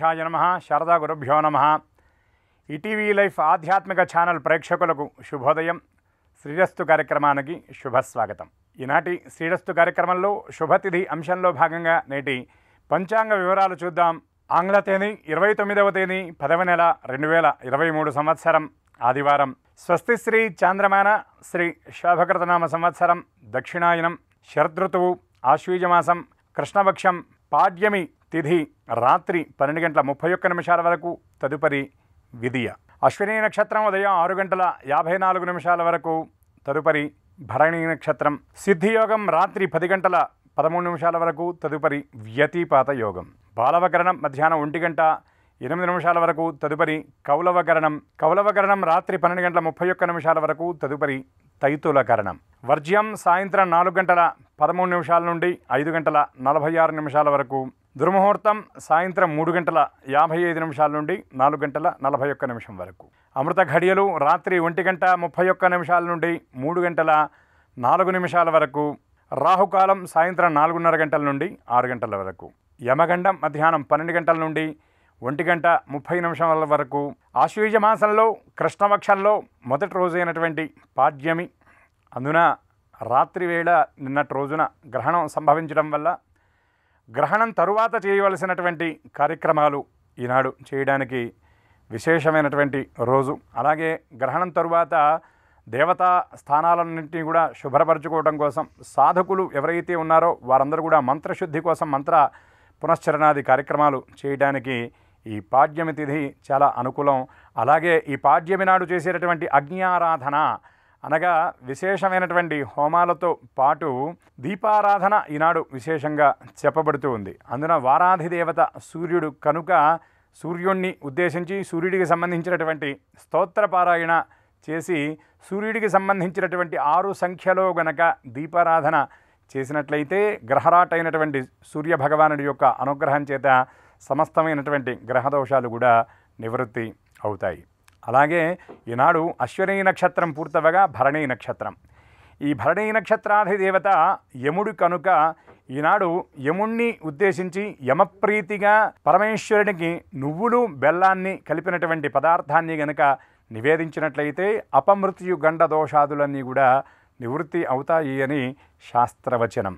వెంకటేశాయ నమ శారదా గురుభ్యో నమ ఈటీవీ లైఫ్ ఆధ్యాత్మిక ఛానల్ ప్రేక్షకులకు శుభోదయం శ్రీరస్తు కార్యక్రమానికి శుభస్వాగతం ఈనాటి శ్రీరస్తు కార్యక్రమంలో శుభతిథి అంశంలో భాగంగా నేటి పంచాంగ వివరాలు చూద్దాం ఆంగ్ల తేదీ ఇరవై తొమ్మిదవ తేదీ పదవ నెల రెండు వేల ఇరవై మూడు సంవత్సరం ఆదివారం స్వస్తి శ్రీ చాంద్రమాన శ్రీ శోభకృతనామ సంవత్సరం దక్షిణాయనం శరదృతువు ఆశ్వీజమాసం కృష్ణపక్షం పాడ్యమి తిథి రాత్రి పన్నెండు గంటల ముప్పై ఒక్క నిమిషాల వరకు తదుపరి విధియ అశ్విని నక్షత్రం ఉదయం ఆరు గంటల యాభై నాలుగు నిమిషాల వరకు తదుపరి భరణి నక్షత్రం సిద్ధియోగం రాత్రి పది గంటల పదమూడు నిమిషాల వరకు తదుపరి వ్యతిపాత యోగం బాలవకరణం మధ్యాహ్నం ఒంటి గంట ఎనిమిది నిమిషాల వరకు తదుపరి కౌలవకరణం కౌలవకరణం రాత్రి పన్నెండు గంటల ముప్పై ఒక్క నిమిషాల వరకు తదుపరి తైతులకరణం వర్జ్యం సాయంత్రం నాలుగు గంటల పదమూడు నిమిషాల నుండి ఐదు గంటల నలభై ఆరు నిమిషాల వరకు దుర్ముహూర్తం సాయంత్రం మూడు గంటల యాభై ఐదు నిమిషాల నుండి నాలుగు గంటల నలభై ఒక్క నిమిషం వరకు అమృత ఘడియలు రాత్రి ఒంటి గంట ముప్పై ఒక్క నిమిషాల నుండి మూడు గంటల నాలుగు నిమిషాల వరకు రాహుకాలం సాయంత్రం నాలుగున్నర గంటల నుండి ఆరు గంటల వరకు యమగండం మధ్యాహ్నం పన్నెండు గంటల నుండి ఒంటి గంట ముప్పై నిమిషాల వరకు ఆశ్వీజ మాసంలో కృష్ణపక్షంలో మొదటి రోజైనటువంటి పాడ్యమి అందున రాత్రి వేళ నిన్నటి రోజున గ్రహణం సంభవించడం వల్ల గ్రహణం తరువాత చేయవలసినటువంటి కార్యక్రమాలు ఈనాడు చేయడానికి విశేషమైనటువంటి రోజు అలాగే గ్రహణం తరువాత దేవతా స్థానాలన్నింటినీ కూడా శుభ్రపరచుకోవడం కోసం సాధకులు ఎవరైతే ఉన్నారో వారందరూ కూడా మంత్రశుద్ధి కోసం మంత్ర పునశ్చరణాది కార్యక్రమాలు చేయడానికి ఈ పాడ్యమి తిథి చాలా అనుకూలం అలాగే ఈ పాడ్యమి నాడు చేసేటటువంటి అగ్ని ఆరాధన అనగా విశేషమైనటువంటి హోమాలతో పాటు దీపారాధన ఈనాడు విశేషంగా చెప్పబడుతూ ఉంది అందున వారాధిదేవత సూర్యుడు కనుక సూర్యుణ్ణి ఉద్దేశించి సూర్యుడికి సంబంధించినటువంటి స్తోత్రపారాయణ చేసి సూర్యుడికి సంబంధించినటువంటి ఆరు సంఖ్యలో గనక దీపారాధన చేసినట్లయితే గ్రహరాట్ అయినటువంటి సూర్యభగవానుడి యొక్క అనుగ్రహం చేత సమస్తమైనటువంటి గ్రహదోషాలు కూడా నివృత్తి అవుతాయి అలాగే ఈనాడు అశ్వనీ నక్షత్రం పూర్తవగా భరణీ నక్షత్రం ఈ భరణీ నక్షత్రాధిదేవత యముడు కనుక ఈనాడు యముణ్ణి ఉద్దేశించి యమప్రీతిగా పరమేశ్వరునికి నువ్వులు బెల్లాన్ని కలిపినటువంటి పదార్థాన్ని గనక నివేదించినట్లయితే అపమృత్యు గండ దోషాదులన్నీ కూడా నివృత్తి అవుతాయి అని శాస్త్రవచనం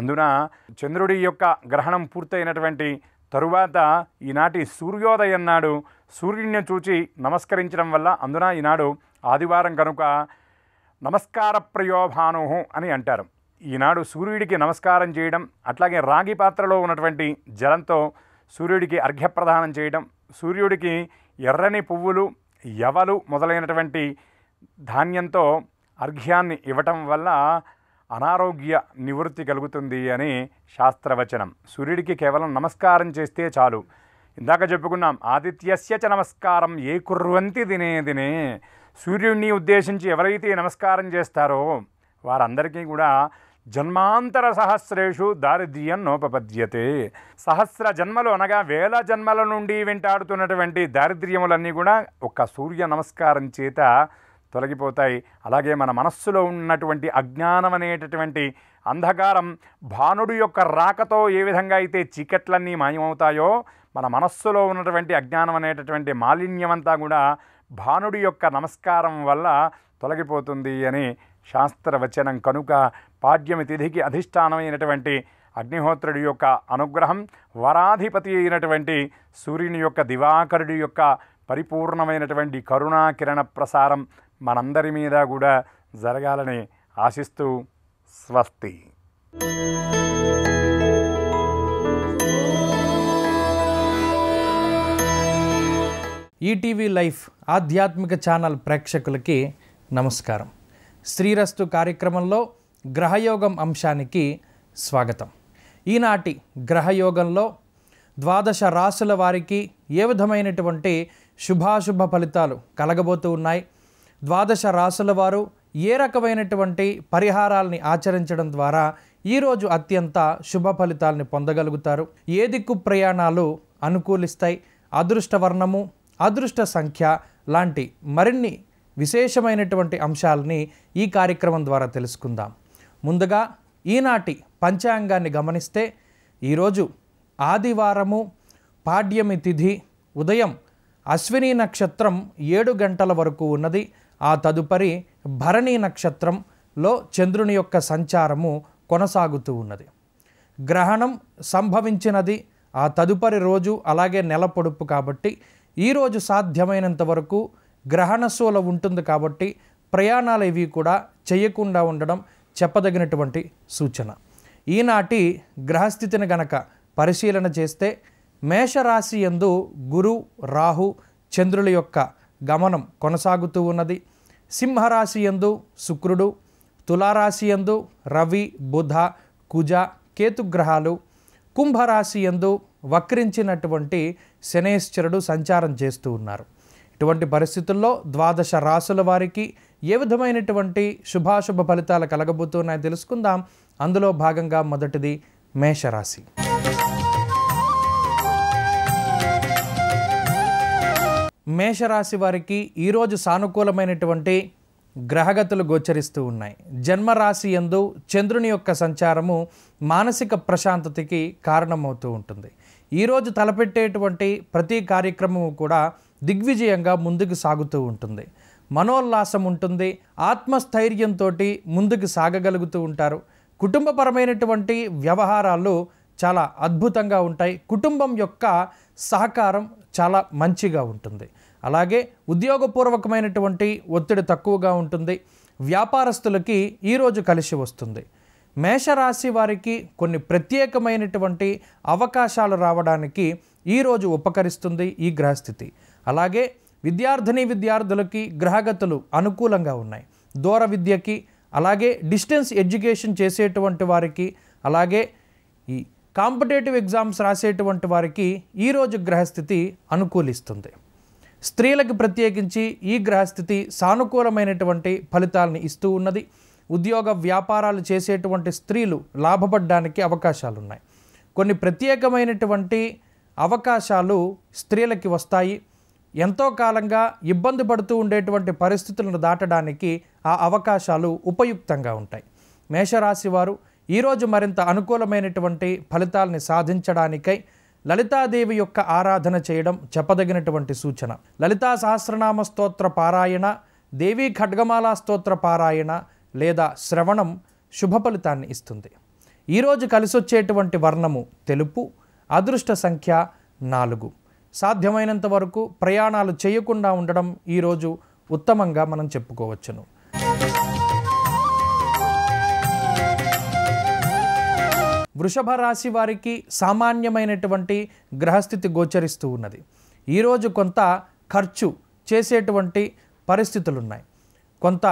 అందున చంద్రుడి యొక్క గ్రహణం పూర్తయినటువంటి తరువాత ఈనాటి సూర్యోదయం నాడు సూర్యుడిని చూచి నమస్కరించడం వల్ల అందున ఈనాడు ఆదివారం కనుక నమస్కార ప్రయోభాను అని అంటారు ఈనాడు సూర్యుడికి నమస్కారం చేయడం అట్లాగే రాగి పాత్రలో ఉన్నటువంటి జలంతో సూర్యుడికి అర్ఘ్యప్రదానం చేయడం సూర్యుడికి ఎర్రని పువ్వులు ఎవలు మొదలైనటువంటి ధాన్యంతో అర్ఘ్యాన్ని ఇవ్వటం వల్ల అనారోగ్య నివృత్తి కలుగుతుంది అని శాస్త్రవచనం సూర్యుడికి కేవలం నమస్కారం చేస్తే చాలు ఇందాక చెప్పుకున్నాం ఆదిత్యస్య చ నమస్కారం ఏ కుర్వంతి దినే దినే సూర్యుడిని ఉద్దేశించి ఎవరైతే నమస్కారం చేస్తారో వారందరికీ కూడా జన్మాంతర సహస్రేషు దారిద్ర్యం నోపపద్యతే సహస్ర జన్మలు అనగా వేల జన్మల నుండి వెంటాడుతున్నటువంటి దారిద్ర్యములన్నీ కూడా ఒక సూర్య నమస్కారం చేత తొలగిపోతాయి అలాగే మన మనస్సులో ఉన్నటువంటి అజ్ఞానం అనేటటువంటి అంధకారం భానుడు యొక్క రాకతో ఏ విధంగా అయితే చీకట్లన్నీ మాయమవుతాయో మన మనస్సులో ఉన్నటువంటి అజ్ఞానం అనేటటువంటి మాలిన్యమంతా కూడా భానుడి యొక్క నమస్కారం వల్ల తొలగిపోతుంది అని శాస్త్రవచనం కనుక పాడ్యమి తిథికి అధిష్టానమైనటువంటి అగ్నిహోత్రుడి యొక్క అనుగ్రహం వరాధిపతి అయినటువంటి సూర్యుని యొక్క దివాకరుడి యొక్క పరిపూర్ణమైనటువంటి కరుణాకిరణ ప్రసారం మనందరి మీద కూడా జరగాలని ఆశిస్తూ స్వస్తి ఈటీవీ లైఫ్ ఆధ్యాత్మిక ఛానల్ ప్రేక్షకులకి నమస్కారం శ్రీరస్తు కార్యక్రమంలో గ్రహయోగం అంశానికి స్వాగతం ఈనాటి గ్రహయోగంలో ద్వాదశ రాసుల వారికి ఏ విధమైనటువంటి శుభాశుభ ఫలితాలు కలగబోతూ ఉన్నాయి ద్వాదశ రాసుల వారు ఏ రకమైనటువంటి పరిహారాలని ఆచరించడం ద్వారా ఈరోజు అత్యంత శుభ ఫలితాలని పొందగలుగుతారు ఏ దిక్కు ప్రయాణాలు అనుకూలిస్తాయి అదృష్ట వర్ణము అదృష్ట సంఖ్య లాంటి మరిన్ని విశేషమైనటువంటి అంశాలని ఈ కార్యక్రమం ద్వారా తెలుసుకుందాం ముందుగా ఈనాటి పంచాంగాన్ని గమనిస్తే ఈరోజు ఆదివారము పాడ్యమి తిథి ఉదయం అశ్విని నక్షత్రం ఏడు గంటల వరకు ఉన్నది ఆ తదుపరి భరణి నక్షత్రంలో చంద్రుని యొక్క సంచారము కొనసాగుతూ ఉన్నది గ్రహణం సంభవించినది ఆ తదుపరి రోజు అలాగే నెల పొడుపు కాబట్టి ఈరోజు సాధ్యమైనంత వరకు గ్రహణశూల ఉంటుంది కాబట్టి ప్రయాణాలు ఇవి కూడా చేయకుండా ఉండడం చెప్పదగినటువంటి సూచన ఈనాటి గ్రహస్థితిని గనక పరిశీలన చేస్తే మేషరాశి ఎందు గురు రాహు చంద్రుల యొక్క గమనం కొనసాగుతూ ఉన్నది సింహరాశి ఎందు శుక్రుడు తులారాశి ఎందు రవి బుధ కుజ కేతుగ్రహాలు కుంభరాశి ఎందు వక్రించినటువంటి శనేశ్వరుడు సంచారం చేస్తూ ఉన్నారు ఇటువంటి పరిస్థితుల్లో ద్వాదశ రాసుల వారికి ఏ విధమైనటువంటి శుభాశుభ ఫలితాలు కలగబోతున్నాయో తెలుసుకుందాం అందులో భాగంగా మొదటిది మేషరాశి మేషరాశి వారికి ఈరోజు సానుకూలమైనటువంటి గ్రహగతులు గోచరిస్తూ ఉన్నాయి జన్మరాశి ఎందు చంద్రుని యొక్క సంచారము మానసిక ప్రశాంతతకి కారణమవుతూ ఉంటుంది ఈరోజు తలపెట్టేటువంటి ప్రతి కార్యక్రమము కూడా దిగ్విజయంగా ముందుకు సాగుతూ ఉంటుంది మనోల్లాసం ఉంటుంది ఆత్మస్థైర్యంతో ముందుకు సాగగలుగుతూ ఉంటారు కుటుంబపరమైనటువంటి వ్యవహారాలు చాలా అద్భుతంగా ఉంటాయి కుటుంబం యొక్క సహకారం చాలా మంచిగా ఉంటుంది అలాగే ఉద్యోగపూర్వకమైనటువంటి ఒత్తిడి తక్కువగా ఉంటుంది వ్యాపారస్తులకి ఈరోజు కలిసి వస్తుంది మేషరాశి వారికి కొన్ని ప్రత్యేకమైనటువంటి అవకాశాలు రావడానికి ఈరోజు ఉపకరిస్తుంది ఈ గ్రహస్థితి అలాగే విద్యార్థిని విద్యార్థులకి గ్రహగతులు అనుకూలంగా ఉన్నాయి దూర విద్యకి అలాగే డిస్టెన్స్ ఎడ్యుకేషన్ చేసేటువంటి వారికి అలాగే ఈ కాంపిటేటివ్ ఎగ్జామ్స్ రాసేటువంటి వారికి ఈరోజు గ్రహస్థితి అనుకూలిస్తుంది స్త్రీలకు ప్రత్యేకించి ఈ గ్రహస్థితి సానుకూలమైనటువంటి ఫలితాలను ఇస్తూ ఉన్నది ఉద్యోగ వ్యాపారాలు చేసేటువంటి స్త్రీలు లాభపడడానికి అవకాశాలున్నాయి కొన్ని ప్రత్యేకమైనటువంటి అవకాశాలు స్త్రీలకి వస్తాయి ఎంతో కాలంగా ఇబ్బంది పడుతూ ఉండేటువంటి పరిస్థితులను దాటడానికి ఆ అవకాశాలు ఉపయుక్తంగా ఉంటాయి మేషరాశి వారు ఈరోజు మరింత అనుకూలమైనటువంటి ఫలితాలని సాధించడానికై లలితాదేవి యొక్క ఆరాధన చేయడం చెప్పదగినటువంటి సూచన లలితా సహస్రనామ స్తోత్ర పారాయణ దేవీ ఖడ్గమాల స్తోత్ర పారాయణ లేదా శ్రవణం శుభ ఫలితాన్ని ఇస్తుంది ఈరోజు కలిసొచ్చేటువంటి వర్ణము తెలుపు అదృష్ట సంఖ్య నాలుగు సాధ్యమైనంత వరకు ప్రయాణాలు చేయకుండా ఉండడం ఈరోజు ఉత్తమంగా మనం చెప్పుకోవచ్చును వృషభ రాశి వారికి సామాన్యమైనటువంటి గ్రహస్థితి గోచరిస్తూ ఉన్నది ఈరోజు కొంత ఖర్చు చేసేటువంటి పరిస్థితులున్నాయి కొంత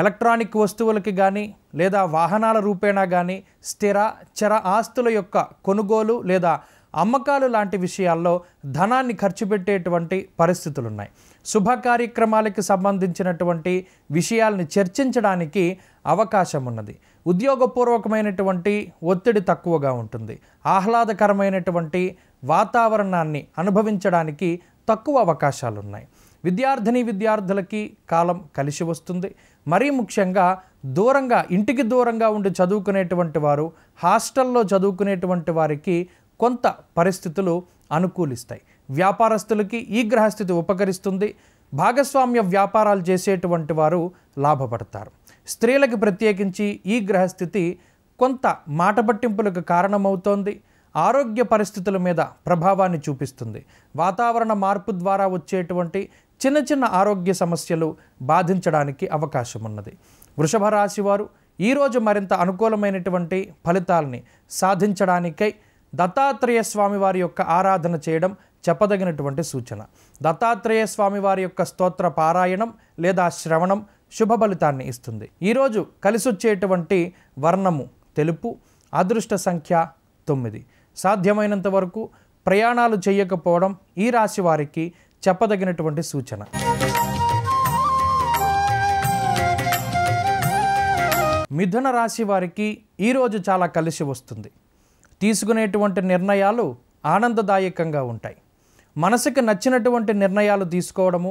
ఎలక్ట్రానిక్ వస్తువులకి కానీ లేదా వాహనాల రూపేణా కానీ స్థిర చర ఆస్తుల యొక్క కొనుగోలు లేదా అమ్మకాలు లాంటి విషయాల్లో ధనాన్ని ఖర్చు పెట్టేటువంటి పరిస్థితులున్నాయి శుభ కార్యక్రమాలకు సంబంధించినటువంటి విషయాలను చర్చించడానికి అవకాశం ఉన్నది ఉద్యోగపూర్వకమైనటువంటి ఒత్తిడి తక్కువగా ఉంటుంది ఆహ్లాదకరమైనటువంటి వాతావరణాన్ని అనుభవించడానికి తక్కువ అవకాశాలు ఉన్నాయి విద్యార్థిని విద్యార్థులకి కాలం కలిసి వస్తుంది మరీ ముఖ్యంగా దూరంగా ఇంటికి దూరంగా ఉండి చదువుకునేటువంటి వారు హాస్టల్లో చదువుకునేటువంటి వారికి కొంత పరిస్థితులు అనుకూలిస్తాయి వ్యాపారస్తులకి ఈ గ్రహస్థితి ఉపకరిస్తుంది భాగస్వామ్య వ్యాపారాలు చేసేటువంటి వారు లాభపడతారు స్త్రీలకు ప్రత్యేకించి ఈ గ్రహస్థితి కొంత మాట పట్టింపులకు కారణమవుతోంది ఆరోగ్య పరిస్థితుల మీద ప్రభావాన్ని చూపిస్తుంది వాతావరణ మార్పు ద్వారా వచ్చేటువంటి చిన్న చిన్న ఆరోగ్య సమస్యలు బాధించడానికి అవకాశం ఉన్నది వృషభ రాశి వారు ఈరోజు మరింత అనుకూలమైనటువంటి ఫలితాలని సాధించడానికై దత్తాత్రేయ స్వామివారి యొక్క ఆరాధన చేయడం చెప్పదగినటువంటి సూచన దత్తాత్రేయ స్వామివారి యొక్క స్తోత్ర పారాయణం లేదా శ్రవణం శుభ ఫలితాన్ని ఇస్తుంది ఈరోజు కలిసొచ్చేటువంటి వర్ణము తెలుపు అదృష్ట సంఖ్య తొమ్మిది సాధ్యమైనంత వరకు ప్రయాణాలు చేయకపోవడం ఈ రాశి వారికి చెప్పదగినటువంటి సూచన మిథున రాశి వారికి ఈరోజు చాలా కలిసి వస్తుంది తీసుకునేటువంటి నిర్ణయాలు ఆనందదాయకంగా ఉంటాయి మనసుకు నచ్చినటువంటి నిర్ణయాలు తీసుకోవడము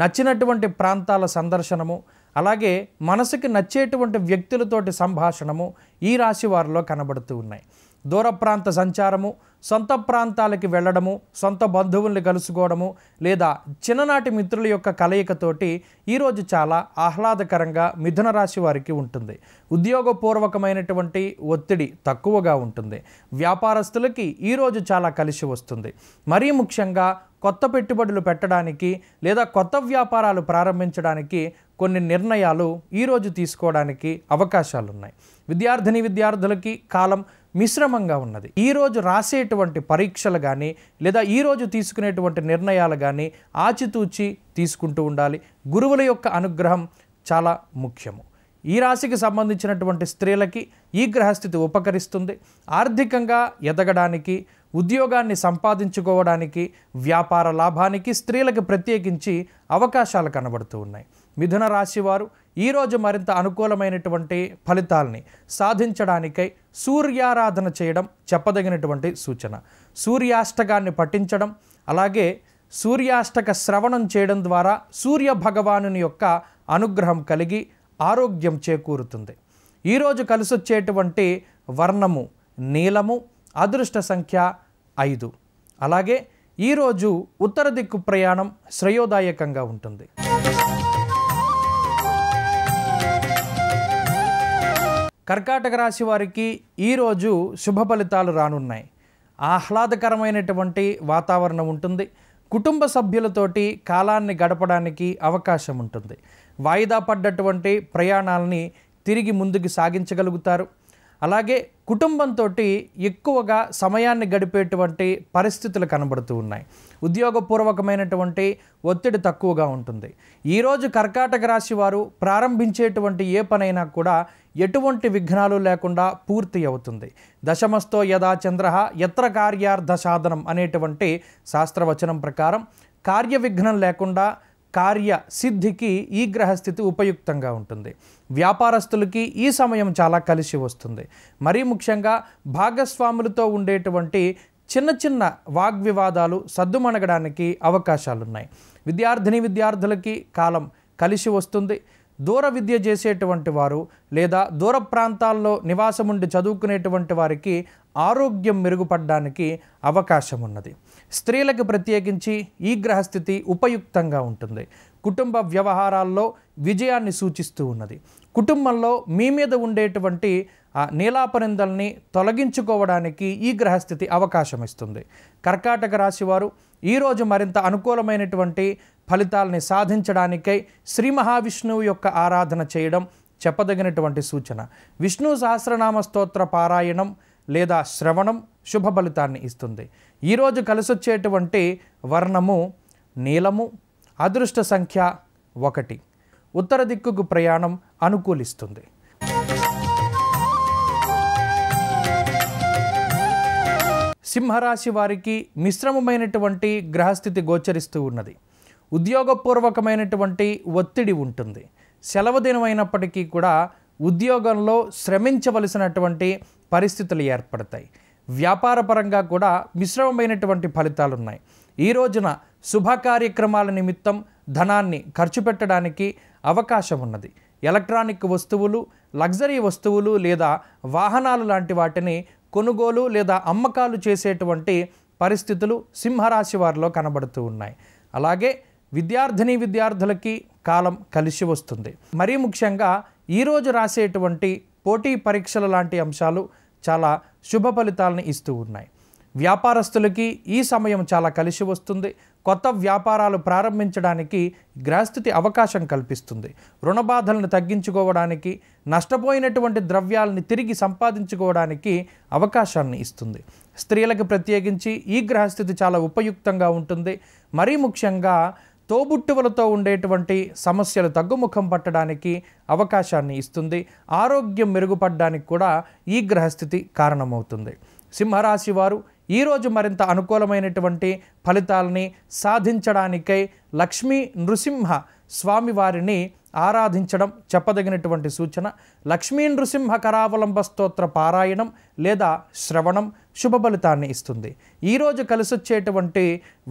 నచ్చినటువంటి ప్రాంతాల సందర్శనము అలాగే మనసుకు నచ్చేటువంటి వ్యక్తులతోటి సంభాషణము ఈ రాశి వారిలో కనబడుతూ ఉన్నాయి దూర ప్రాంత సంచారము సొంత ప్రాంతాలకి వెళ్ళడము సొంత బంధువుల్ని కలుసుకోవడము లేదా చిన్ననాటి మిత్రుల యొక్క కలయికతోటి ఈరోజు చాలా ఆహ్లాదకరంగా మిథున రాశి వారికి ఉంటుంది ఉద్యోగపూర్వకమైనటువంటి ఒత్తిడి తక్కువగా ఉంటుంది వ్యాపారస్తులకి ఈరోజు చాలా కలిసి వస్తుంది మరీ ముఖ్యంగా కొత్త పెట్టుబడులు పెట్టడానికి లేదా కొత్త వ్యాపారాలు ప్రారంభించడానికి కొన్ని నిర్ణయాలు ఈరోజు తీసుకోవడానికి అవకాశాలు ఉన్నాయి విద్యార్థిని విద్యార్థులకి కాలం మిశ్రమంగా ఉన్నది ఈరోజు రాసేటువంటి పరీక్షలు కానీ లేదా ఈరోజు తీసుకునేటువంటి నిర్ణయాలు కానీ ఆచితూచి తీసుకుంటూ ఉండాలి గురువుల యొక్క అనుగ్రహం చాలా ముఖ్యము ఈ రాశికి సంబంధించినటువంటి స్త్రీలకి ఈ గ్రహస్థితి ఉపకరిస్తుంది ఆర్థికంగా ఎదగడానికి ఉద్యోగాన్ని సంపాదించుకోవడానికి వ్యాపార లాభానికి స్త్రీలకు ప్రత్యేకించి అవకాశాలు కనబడుతూ ఉన్నాయి మిథున రాశివారు ఈరోజు మరింత అనుకూలమైనటువంటి ఫలితాలని సాధించడానికై సూర్యారాధన చేయడం చెప్పదగినటువంటి సూచన సూర్యాష్టకాన్ని పఠించడం అలాగే సూర్యాష్టక శ్రవణం చేయడం ద్వారా సూర్య భగవానుని యొక్క అనుగ్రహం కలిగి ఆరోగ్యం చేకూరుతుంది ఈరోజు కలిసొచ్చేటువంటి వర్ణము నీలము అదృష్ట సంఖ్య ఐదు అలాగే ఈరోజు ఉత్తర దిక్కు ప్రయాణం శ్రేయోదాయకంగా ఉంటుంది కర్కాటక రాశి వారికి ఈరోజు శుభ ఫలితాలు రానున్నాయి ఆహ్లాదకరమైనటువంటి వాతావరణం ఉంటుంది కుటుంబ సభ్యులతోటి కాలాన్ని గడపడానికి అవకాశం ఉంటుంది వాయిదా పడ్డటువంటి ప్రయాణాలని తిరిగి ముందుకు సాగించగలుగుతారు అలాగే కుటుంబంతో ఎక్కువగా సమయాన్ని గడిపేటువంటి పరిస్థితులు కనబడుతూ ఉన్నాయి ఉద్యోగపూర్వకమైనటువంటి ఒత్తిడి తక్కువగా ఉంటుంది ఈరోజు కర్కాటక రాశి వారు ప్రారంభించేటువంటి ఏ పనైనా కూడా ఎటువంటి విఘ్నాలు లేకుండా పూర్తి అవుతుంది దశమస్తో యథా చంద్ర ఎత్ర కార్యార్థ సాధనం అనేటువంటి శాస్త్రవచనం ప్రకారం కార్య విఘ్నం లేకుండా కార్య సిద్ధికి ఈ గ్రహస్థితి ఉపయుక్తంగా ఉంటుంది వ్యాపారస్తులకి ఈ సమయం చాలా కలిసి వస్తుంది మరీ ముఖ్యంగా భాగస్వాములతో ఉండేటువంటి చిన్న చిన్న వాగ్వివాదాలు సద్దుమణగడానికి అవకాశాలున్నాయి విద్యార్థిని విద్యార్థులకి కాలం కలిసి వస్తుంది దూర విద్య చేసేటువంటి వారు లేదా దూర ప్రాంతాల్లో నివాసం ఉండి చదువుకునేటువంటి వారికి ఆరోగ్యం మెరుగుపడడానికి అవకాశం ఉన్నది స్త్రీలకు ప్రత్యేకించి ఈ గ్రహస్థితి ఉపయుక్తంగా ఉంటుంది కుటుంబ వ్యవహారాల్లో విజయాన్ని సూచిస్తూ ఉన్నది కుటుంబంలో మీ మీద ఉండేటువంటి నీలాపరిందల్ని తొలగించుకోవడానికి ఈ గ్రహస్థితి అవకాశం ఇస్తుంది కర్కాటక రాశివారు ఈరోజు మరింత అనుకూలమైనటువంటి ఫలితాలని సాధించడానికై శ్రీ మహావిష్ణువు యొక్క ఆరాధన చేయడం చెప్పదగినటువంటి సూచన విష్ణు సహస్రనామ స్తోత్ర పారాయణం లేదా శ్రవణం శుభ ఫలితాన్ని ఇస్తుంది ఈరోజు కలిసొచ్చేటువంటి వర్ణము నీలము అదృష్ట సంఖ్య ఒకటి ఉత్తర దిక్కుకు ప్రయాణం అనుకూలిస్తుంది సింహరాశి వారికి మిశ్రమమైనటువంటి గ్రహస్థితి గోచరిస్తూ ఉన్నది ఉద్యోగపూర్వకమైనటువంటి ఒత్తిడి ఉంటుంది సెలవు దినమైనప్పటికీ కూడా ఉద్యోగంలో శ్రమించవలసినటువంటి పరిస్థితులు ఏర్పడతాయి వ్యాపారపరంగా కూడా మిశ్రమమైనటువంటి ఫలితాలున్నాయి ఈ రోజున శుభకార్యక్రమాల నిమిత్తం ధనాన్ని ఖర్చు పెట్టడానికి అవకాశం ఉన్నది ఎలక్ట్రానిక్ వస్తువులు లగ్జరీ వస్తువులు లేదా వాహనాలు లాంటి వాటిని కొనుగోలు లేదా అమ్మకాలు చేసేటువంటి పరిస్థితులు సింహరాశి వారిలో కనబడుతూ ఉన్నాయి అలాగే విద్యార్థిని విద్యార్థులకి కాలం కలిసి వస్తుంది మరీ ముఖ్యంగా ఈరోజు రాసేటువంటి పోటీ పరీక్షల లాంటి అంశాలు చాలా శుభ ఫలితాలను ఇస్తూ ఉన్నాయి వ్యాపారస్తులకి ఈ సమయం చాలా కలిసి వస్తుంది కొత్త వ్యాపారాలు ప్రారంభించడానికి గ్రహస్థితి అవకాశం కల్పిస్తుంది రుణ బాధలను తగ్గించుకోవడానికి నష్టపోయినటువంటి ద్రవ్యాలని తిరిగి సంపాదించుకోవడానికి అవకాశాన్ని ఇస్తుంది స్త్రీలకు ప్రత్యేకించి ఈ గ్రహస్థితి చాలా ఉపయుక్తంగా ఉంటుంది మరీ ముఖ్యంగా తోబుట్టువులతో ఉండేటువంటి సమస్యలు తగ్గుముఖం పట్టడానికి అవకాశాన్ని ఇస్తుంది ఆరోగ్యం మెరుగుపడడానికి కూడా ఈ గ్రహస్థితి కారణమవుతుంది సింహరాశి వారు ఈరోజు మరింత అనుకూలమైనటువంటి ఫలితాలని సాధించడానికై లక్ష్మీ నృసింహ స్వామివారిని ఆరాధించడం చెప్పదగినటువంటి సూచన లక్ష్మీ నృసింహ కరావలంబ స్తోత్ర పారాయణం లేదా శ్రవణం శుభ ఫలితాన్ని ఇస్తుంది ఈరోజు కలిసొచ్చేటువంటి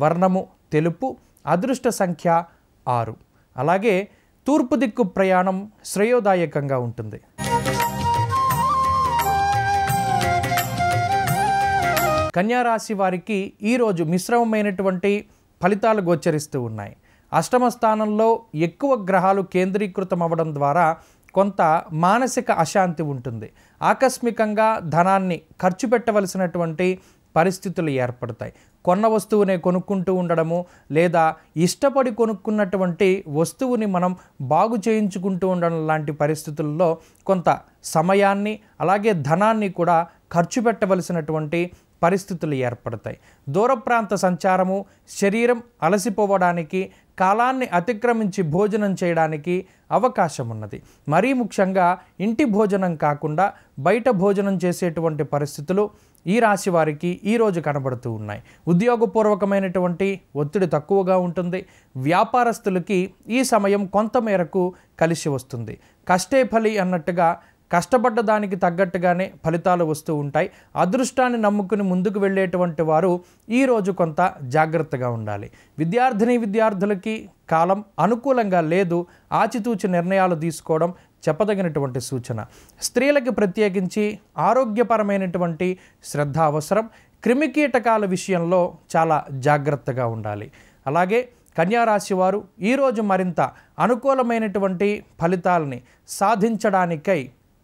వర్ణము తెలుపు అదృష్ట సంఖ్య ఆరు అలాగే తూర్పు దిక్కు ప్రయాణం శ్రేయోదాయకంగా ఉంటుంది కన్యారాశి వారికి ఈరోజు మిశ్రమమైనటువంటి ఫలితాలు గోచరిస్తూ ఉన్నాయి అష్టమ స్థానంలో ఎక్కువ గ్రహాలు కేంద్రీకృతం అవ్వడం ద్వారా కొంత మానసిక అశాంతి ఉంటుంది ఆకస్మికంగా ధనాన్ని ఖర్చు పెట్టవలసినటువంటి పరిస్థితులు ఏర్పడతాయి కొన్న వస్తువునే కొనుక్కుంటూ ఉండడము లేదా ఇష్టపడి కొనుక్కున్నటువంటి వస్తువుని మనం బాగు చేయించుకుంటూ ఉండడం లాంటి పరిస్థితుల్లో కొంత సమయాన్ని అలాగే ధనాన్ని కూడా ఖర్చు పెట్టవలసినటువంటి పరిస్థితులు ఏర్పడతాయి దూర ప్రాంత సంచారము శరీరం అలసిపోవడానికి కాలాన్ని అతిక్రమించి భోజనం చేయడానికి అవకాశం ఉన్నది మరీ ముఖ్యంగా ఇంటి భోజనం కాకుండా బయట భోజనం చేసేటువంటి పరిస్థితులు ఈ రాశి వారికి ఈరోజు కనబడుతూ ఉన్నాయి ఉద్యోగపూర్వకమైనటువంటి ఒత్తిడి తక్కువగా ఉంటుంది వ్యాపారస్తులకి ఈ సమయం కొంత మేరకు కలిసి వస్తుంది కష్టే ఫలి అన్నట్టుగా కష్టపడ్డ దానికి తగ్గట్టుగానే ఫలితాలు వస్తూ ఉంటాయి అదృష్టాన్ని నమ్ముకుని ముందుకు వెళ్ళేటువంటి వారు ఈరోజు కొంత జాగ్రత్తగా ఉండాలి విద్యార్థిని విద్యార్థులకి కాలం అనుకూలంగా లేదు ఆచితూచి నిర్ణయాలు తీసుకోవడం చెప్పదగినటువంటి సూచన స్త్రీలకి ప్రత్యేకించి ఆరోగ్యపరమైనటువంటి శ్రద్ధ అవసరం క్రిమికీటకాల విషయంలో చాలా జాగ్రత్తగా ఉండాలి అలాగే కన్యారాశి వారు ఈరోజు మరింత అనుకూలమైనటువంటి ఫలితాలని సాధించడానికై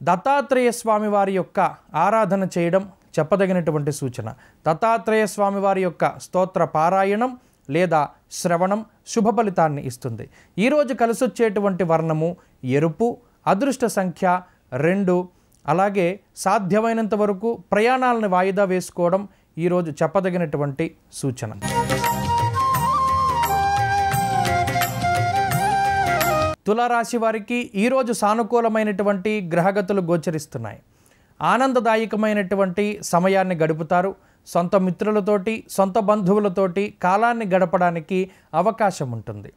దత్తాత్రేయ స్వామి వారి యొక్క ఆరాధన చేయడం చెప్పదగినటువంటి సూచన దత్తాత్రేయ స్వామి వారి యొక్క స్తోత్ర పారాయణం లేదా శ్రవణం శుభ ఫలితాన్ని ఇస్తుంది ఈరోజు కలిసొచ్చేటువంటి వర్ణము ఎరుపు అదృష్ట సంఖ్య రెండు అలాగే సాధ్యమైనంత వరకు ప్రయాణాలను వాయిదా వేసుకోవడం ఈరోజు చెప్పదగినటువంటి సూచన తులారాశి వారికి ఈరోజు సానుకూలమైనటువంటి గ్రహగతులు గోచరిస్తున్నాయి ఆనందదాయకమైనటువంటి సమయాన్ని గడుపుతారు సొంత మిత్రులతోటి సొంత బంధువులతోటి కాలాన్ని గడపడానికి అవకాశం ఉంటుంది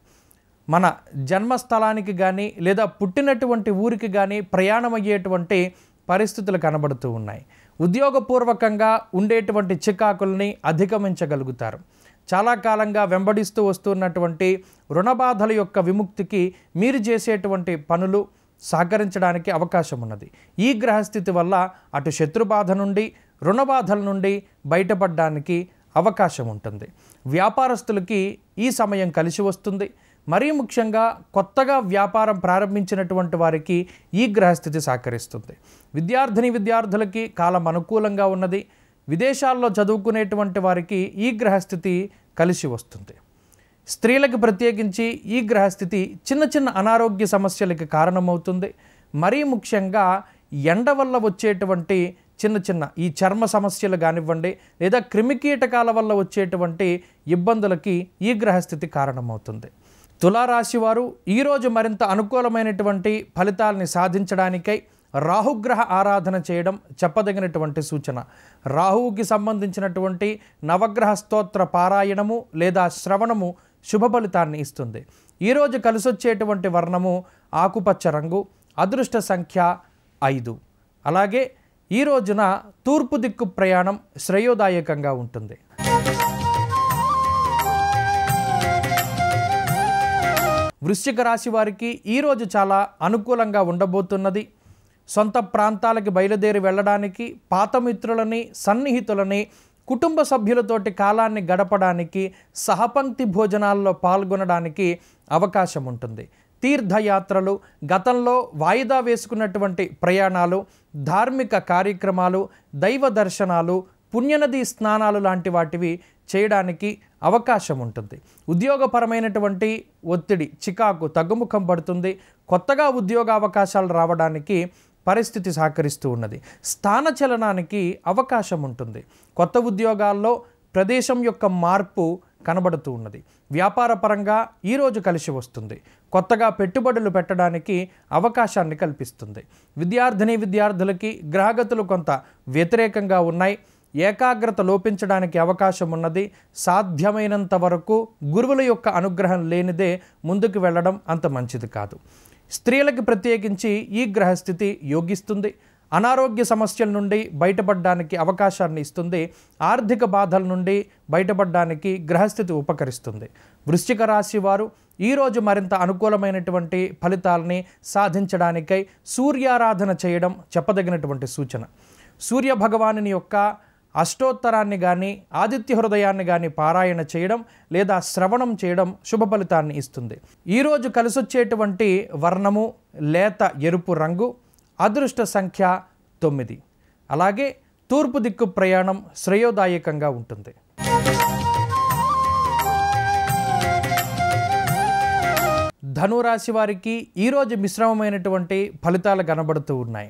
మన జన్మస్థలానికి కానీ లేదా పుట్టినటువంటి ఊరికి కానీ ప్రయాణమయ్యేటువంటి పరిస్థితులు కనబడుతూ ఉన్నాయి ఉద్యోగపూర్వకంగా ఉండేటువంటి చికాకుల్ని అధిగమించగలుగుతారు చాలా కాలంగా వెంబడిస్తూ వస్తున్నటువంటి బాధల యొక్క విముక్తికి మీరు చేసేటువంటి పనులు సహకరించడానికి అవకాశం ఉన్నది ఈ గ్రహస్థితి వల్ల అటు శత్రుబాధ నుండి రుణ బాధల నుండి బయటపడడానికి అవకాశం ఉంటుంది వ్యాపారస్తులకి ఈ సమయం కలిసి వస్తుంది మరీ ముఖ్యంగా కొత్తగా వ్యాపారం ప్రారంభించినటువంటి వారికి ఈ గ్రహస్థితి సహకరిస్తుంది విద్యార్థిని విద్యార్థులకి కాలం అనుకూలంగా ఉన్నది విదేశాల్లో చదువుకునేటువంటి వారికి ఈ గ్రహస్థితి కలిసి వస్తుంది స్త్రీలకు ప్రత్యేకించి ఈ గ్రహస్థితి చిన్న చిన్న అనారోగ్య సమస్యలకి కారణమవుతుంది మరీ ముఖ్యంగా ఎండ వల్ల వచ్చేటువంటి చిన్న చిన్న ఈ చర్మ సమస్యలు కానివ్వండి లేదా క్రిమికీటకాల వల్ల వచ్చేటువంటి ఇబ్బందులకి ఈ గ్రహస్థితి కారణమవుతుంది తులారాశివారు ఈరోజు మరింత అనుకూలమైనటువంటి ఫలితాలని సాధించడానికై రాహుగ్రహ ఆరాధన చేయడం చెప్పదగినటువంటి సూచన రాహువుకి సంబంధించినటువంటి నవగ్రహ స్తోత్ర పారాయణము లేదా శ్రవణము శుభ ఫలితాన్ని ఇస్తుంది ఈరోజు కలిసొచ్చేటువంటి వర్ణము ఆకుపచ్చ రంగు అదృష్ట సంఖ్య ఐదు అలాగే ఈ రోజున తూర్పు దిక్కు ప్రయాణం శ్రేయోదాయకంగా ఉంటుంది వృశ్చిక రాశి వారికి ఈరోజు చాలా అనుకూలంగా ఉండబోతున్నది సొంత ప్రాంతాలకి బయలుదేరి వెళ్ళడానికి పాత మిత్రులని సన్నిహితులని కుటుంబ సభ్యులతోటి కాలాన్ని గడపడానికి సహపంక్తి భోజనాల్లో పాల్గొనడానికి అవకాశం ఉంటుంది తీర్థయాత్రలు గతంలో వాయిదా వేసుకున్నటువంటి ప్రయాణాలు ధార్మిక కార్యక్రమాలు దైవ దర్శనాలు పుణ్యనది స్నానాలు లాంటి వాటివి చేయడానికి అవకాశం ఉంటుంది ఉద్యోగపరమైనటువంటి ఒత్తిడి చికాకు తగ్గుముఖం పడుతుంది కొత్తగా ఉద్యోగ అవకాశాలు రావడానికి పరిస్థితి సహకరిస్తూ ఉన్నది స్థానచలనానికి అవకాశం ఉంటుంది కొత్త ఉద్యోగాల్లో ప్రదేశం యొక్క మార్పు కనబడుతూ ఉన్నది వ్యాపార పరంగా ఈరోజు కలిసి వస్తుంది కొత్తగా పెట్టుబడులు పెట్టడానికి అవకాశాన్ని కల్పిస్తుంది విద్యార్థిని విద్యార్థులకి గ్రహగతులు కొంత వ్యతిరేకంగా ఉన్నాయి ఏకాగ్రత లోపించడానికి అవకాశం ఉన్నది సాధ్యమైనంత వరకు గురువుల యొక్క అనుగ్రహం లేనిదే ముందుకు వెళ్ళడం అంత మంచిది కాదు స్త్రీలకి ప్రత్యేకించి ఈ గ్రహస్థితి యోగిస్తుంది అనారోగ్య సమస్యల నుండి బయటపడడానికి అవకాశాన్ని ఇస్తుంది ఆర్థిక బాధల నుండి బయటపడడానికి గ్రహస్థితి ఉపకరిస్తుంది వృశ్చిక రాశి వారు ఈరోజు మరింత అనుకూలమైనటువంటి ఫలితాలని సాధించడానికై సూర్యారాధన చేయడం చెప్పదగినటువంటి సూచన సూర్య యొక్క అష్టోత్తరాన్ని కానీ ఆదిత్య హృదయాన్ని కానీ పారాయణ చేయడం లేదా శ్రవణం చేయడం శుభ ఫలితాన్ని ఇస్తుంది ఈరోజు కలిసొచ్చేటువంటి వర్ణము లేత ఎరుపు రంగు అదృష్ట సంఖ్య తొమ్మిది అలాగే తూర్పు దిక్కు ప్రయాణం శ్రేయోదాయకంగా ఉంటుంది ధనురాశి వారికి ఈరోజు మిశ్రమమైనటువంటి ఫలితాలు కనబడుతూ ఉన్నాయి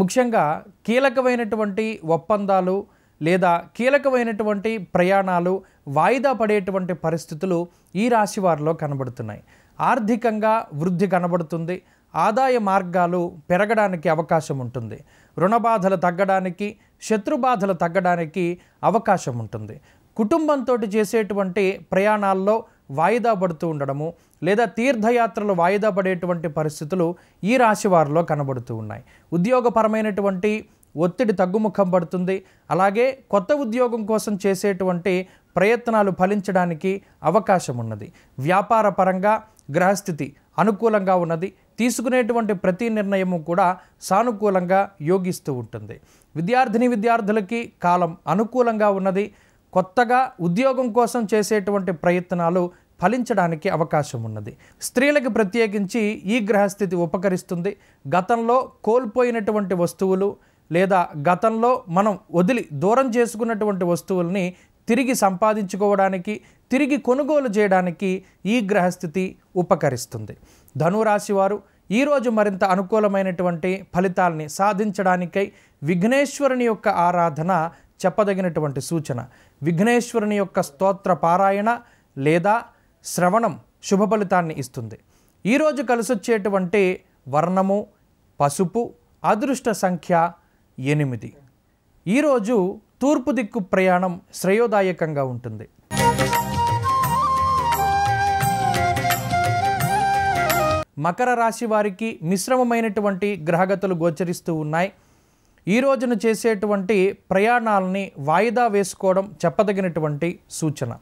ముఖ్యంగా కీలకమైనటువంటి ఒప్పందాలు లేదా కీలకమైనటువంటి ప్రయాణాలు వాయిదా పడేటువంటి పరిస్థితులు ఈ రాశి వారిలో కనబడుతున్నాయి ఆర్థికంగా వృద్ధి కనబడుతుంది ఆదాయ మార్గాలు పెరగడానికి అవకాశం ఉంటుంది రుణబాధలు తగ్గడానికి శత్రుబాధలు తగ్గడానికి అవకాశం ఉంటుంది కుటుంబంతో చేసేటువంటి ప్రయాణాల్లో వాయిదా పడుతూ ఉండడము లేదా తీర్థయాత్రలు వాయిదా పడేటువంటి పరిస్థితులు ఈ రాశి వారిలో కనబడుతూ ఉన్నాయి ఉద్యోగపరమైనటువంటి ఒత్తిడి తగ్గుముఖం పడుతుంది అలాగే కొత్త ఉద్యోగం కోసం చేసేటువంటి ప్రయత్నాలు ఫలించడానికి అవకాశం ఉన్నది వ్యాపార పరంగా గ్రహస్థితి అనుకూలంగా ఉన్నది తీసుకునేటువంటి ప్రతి నిర్ణయము కూడా సానుకూలంగా యోగిస్తూ ఉంటుంది విద్యార్థిని విద్యార్థులకి కాలం అనుకూలంగా ఉన్నది కొత్తగా ఉద్యోగం కోసం చేసేటువంటి ప్రయత్నాలు ఫలించడానికి అవకాశం ఉన్నది స్త్రీలకు ప్రత్యేకించి ఈ గ్రహస్థితి ఉపకరిస్తుంది గతంలో కోల్పోయినటువంటి వస్తువులు లేదా గతంలో మనం వదిలి దూరం చేసుకున్నటువంటి వస్తువుల్ని తిరిగి సంపాదించుకోవడానికి తిరిగి కొనుగోలు చేయడానికి ఈ గ్రహస్థితి ఉపకరిస్తుంది ధనురాశి వారు ఈరోజు మరింత అనుకూలమైనటువంటి ఫలితాల్ని సాధించడానికై విఘ్నేశ్వరుని యొక్క ఆరాధన చెప్పదగినటువంటి సూచన విఘ్నేశ్వరుని యొక్క స్తోత్ర పారాయణ లేదా శ్రవణం శుభ ఫలితాన్ని ఇస్తుంది ఈరోజు కలిసొచ్చేటువంటి వర్ణము పసుపు అదృష్ట సంఖ్య ఎనిమిది ఈరోజు తూర్పు దిక్కు ప్రయాణం శ్రేయోదాయకంగా ఉంటుంది మకర రాశి వారికి మిశ్రమమైనటువంటి గ్రహగతులు గోచరిస్తూ ఉన్నాయి ఈ రోజున చేసేటువంటి ప్రయాణాలని వాయిదా వేసుకోవడం చెప్పదగినటువంటి సూచన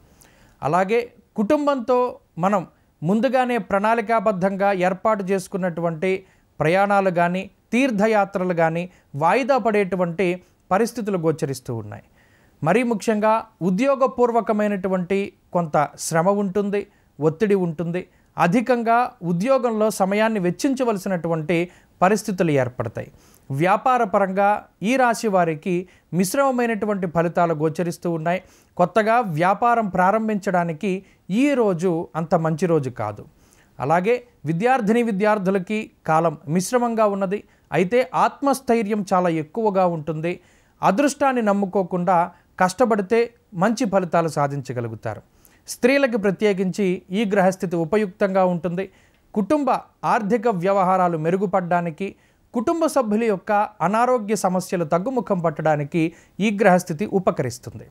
అలాగే కుటుంబంతో మనం ముందుగానే ప్రణాళికాబద్ధంగా ఏర్పాటు చేసుకున్నటువంటి ప్రయాణాలు కానీ తీర్థయాత్రలు కానీ వాయిదా పడేటువంటి పరిస్థితులు గోచరిస్తూ ఉన్నాయి మరీ ముఖ్యంగా ఉద్యోగపూర్వకమైనటువంటి కొంత శ్రమ ఉంటుంది ఒత్తిడి ఉంటుంది అధికంగా ఉద్యోగంలో సమయాన్ని వెచ్చించవలసినటువంటి పరిస్థితులు ఏర్పడతాయి వ్యాపారపరంగా ఈ రాశి వారికి మిశ్రమమైనటువంటి ఫలితాలు గోచరిస్తూ ఉన్నాయి కొత్తగా వ్యాపారం ప్రారంభించడానికి ఈ రోజు అంత మంచి రోజు కాదు అలాగే విద్యార్థిని విద్యార్థులకి కాలం మిశ్రమంగా ఉన్నది అయితే ఆత్మస్థైర్యం చాలా ఎక్కువగా ఉంటుంది అదృష్టాన్ని నమ్ముకోకుండా కష్టపడితే మంచి ఫలితాలు సాధించగలుగుతారు స్త్రీలకు ప్రత్యేకించి ఈ గ్రహస్థితి ఉపయుక్తంగా ఉంటుంది కుటుంబ ఆర్థిక వ్యవహారాలు మెరుగుపడడానికి కుటుంబ సభ్యుల యొక్క అనారోగ్య సమస్యలు తగ్గుముఖం పట్టడానికి ఈ గ్రహస్థితి ఉపకరిస్తుంది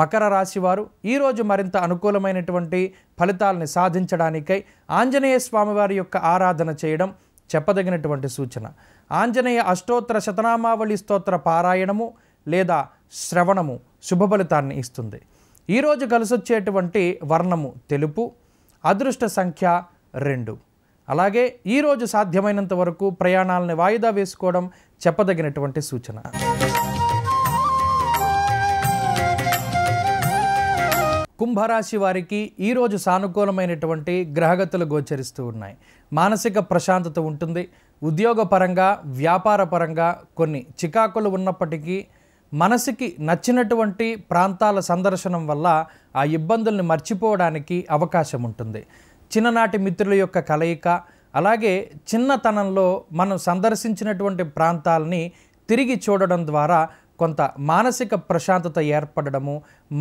మకర రాశివారు ఈరోజు మరింత అనుకూలమైనటువంటి ఫలితాలని సాధించడానికై ఆంజనేయ స్వామివారి యొక్క ఆరాధన చేయడం చెప్పదగినటువంటి సూచన ఆంజనేయ అష్టోత్తర శతనామావళి స్తోత్ర పారాయణము లేదా శ్రవణము ఫలితాన్ని ఇస్తుంది ఈరోజు కలిసొచ్చేటువంటి వర్ణము తెలుపు అదృష్ట సంఖ్య రెండు అలాగే ఈరోజు సాధ్యమైనంత వరకు ప్రయాణాలని వాయిదా వేసుకోవడం చెప్పదగినటువంటి సూచన కుంభరాశి వారికి ఈరోజు సానుకూలమైనటువంటి గ్రహగతులు గోచరిస్తూ ఉన్నాయి మానసిక ప్రశాంతత ఉంటుంది ఉద్యోగపరంగా వ్యాపారపరంగా కొన్ని చికాకులు ఉన్నప్పటికీ మనసుకి నచ్చినటువంటి ప్రాంతాల సందర్శనం వల్ల ఆ ఇబ్బందుల్ని మర్చిపోవడానికి అవకాశం ఉంటుంది చిన్ననాటి మిత్రుల యొక్క కలయిక అలాగే చిన్నతనంలో మనం సందర్శించినటువంటి ప్రాంతాలని తిరిగి చూడడం ద్వారా కొంత మానసిక ప్రశాంతత ఏర్పడడము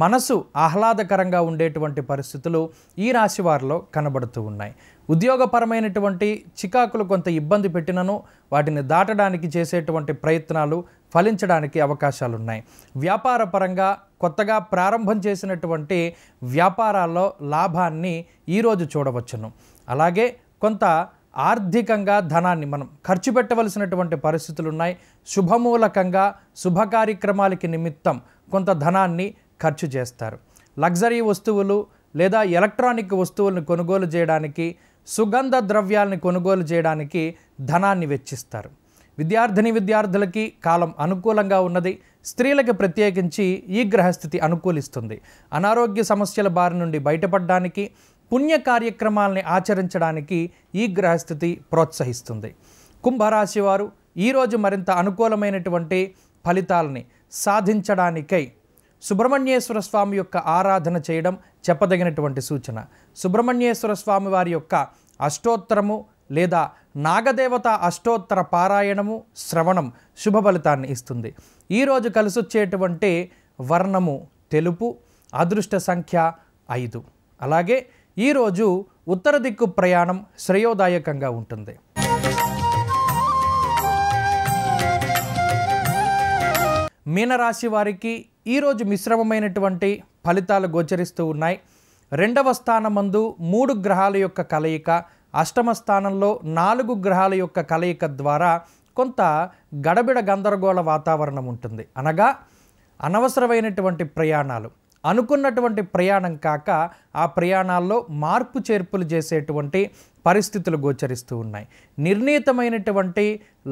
మనసు ఆహ్లాదకరంగా ఉండేటువంటి పరిస్థితులు ఈ రాశి వారిలో కనబడుతూ ఉన్నాయి ఉద్యోగపరమైనటువంటి చికాకులు కొంత ఇబ్బంది పెట్టినను వాటిని దాటడానికి చేసేటువంటి ప్రయత్నాలు ఫలించడానికి అవకాశాలున్నాయి వ్యాపార పరంగా కొత్తగా ప్రారంభం చేసినటువంటి వ్యాపారాల్లో లాభాన్ని ఈరోజు చూడవచ్చును అలాగే కొంత ఆర్థికంగా ధనాన్ని మనం ఖర్చు పెట్టవలసినటువంటి పరిస్థితులు ఉన్నాయి శుభమూలకంగా శుభ కార్యక్రమాలకి నిమిత్తం కొంత ధనాన్ని ఖర్చు చేస్తారు లగ్జరీ వస్తువులు లేదా ఎలక్ట్రానిక్ వస్తువులను కొనుగోలు చేయడానికి సుగంధ ద్రవ్యాల్ని కొనుగోలు చేయడానికి ధనాన్ని వెచ్చిస్తారు విద్యార్థిని విద్యార్థులకి కాలం అనుకూలంగా ఉన్నది స్త్రీలకు ప్రత్యేకించి ఈ గ్రహస్థితి అనుకూలిస్తుంది అనారోగ్య సమస్యల బారి నుండి బయటపడడానికి పుణ్య కార్యక్రమాలని ఆచరించడానికి ఈ గ్రహస్థితి ప్రోత్సహిస్తుంది కుంభరాశి వారు ఈరోజు మరింత అనుకూలమైనటువంటి ఫలితాలని సాధించడానికై సుబ్రహ్మణ్యేశ్వర స్వామి యొక్క ఆరాధన చేయడం చెప్పదగినటువంటి సూచన సుబ్రహ్మణ్యేశ్వర స్వామి వారి యొక్క అష్టోత్తరము లేదా నాగదేవత అష్టోత్తర పారాయణము శ్రవణం శుభ ఫలితాన్ని ఇస్తుంది ఈరోజు కలిసొచ్చేటువంటి వర్ణము తెలుపు అదృష్ట సంఖ్య ఐదు అలాగే ఈరోజు ఉత్తర దిక్కు ప్రయాణం శ్రేయోదాయకంగా ఉంటుంది మీనరాశి వారికి ఈరోజు మిశ్రమమైనటువంటి ఫలితాలు గోచరిస్తూ ఉన్నాయి రెండవ స్థానం మందు మూడు గ్రహాల యొక్క కలయిక అష్టమ స్థానంలో నాలుగు గ్రహాల యొక్క కలయిక ద్వారా కొంత గడబిడ గందరగోళ వాతావరణం ఉంటుంది అనగా అనవసరమైనటువంటి ప్రయాణాలు అనుకున్నటువంటి ప్రయాణం కాక ఆ ప్రయాణాల్లో మార్పు చేర్పులు చేసేటువంటి పరిస్థితులు గోచరిస్తూ ఉన్నాయి నిర్ణీతమైనటువంటి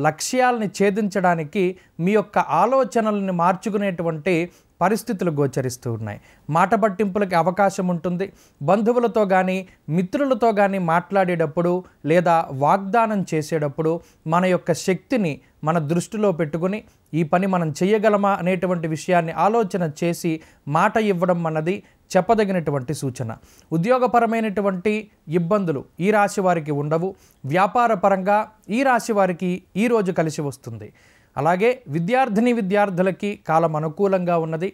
లక్ష్యాలని ఛేదించడానికి మీ యొక్క ఆలోచనల్ని మార్చుకునేటువంటి పరిస్థితులు గోచరిస్తూ ఉన్నాయి మాట పట్టింపులకి అవకాశం ఉంటుంది బంధువులతో కానీ మిత్రులతో కానీ మాట్లాడేటప్పుడు లేదా వాగ్దానం చేసేటప్పుడు మన యొక్క శక్తిని మన దృష్టిలో పెట్టుకుని ఈ పని మనం చేయగలమా అనేటువంటి విషయాన్ని ఆలోచన చేసి మాట ఇవ్వడం అన్నది చెప్పదగినటువంటి సూచన ఉద్యోగపరమైనటువంటి ఇబ్బందులు ఈ రాశి వారికి ఉండవు వ్యాపార పరంగా ఈ రాశి వారికి ఈరోజు కలిసి వస్తుంది అలాగే విద్యార్థిని విద్యార్థులకి కాలం అనుకూలంగా ఉన్నది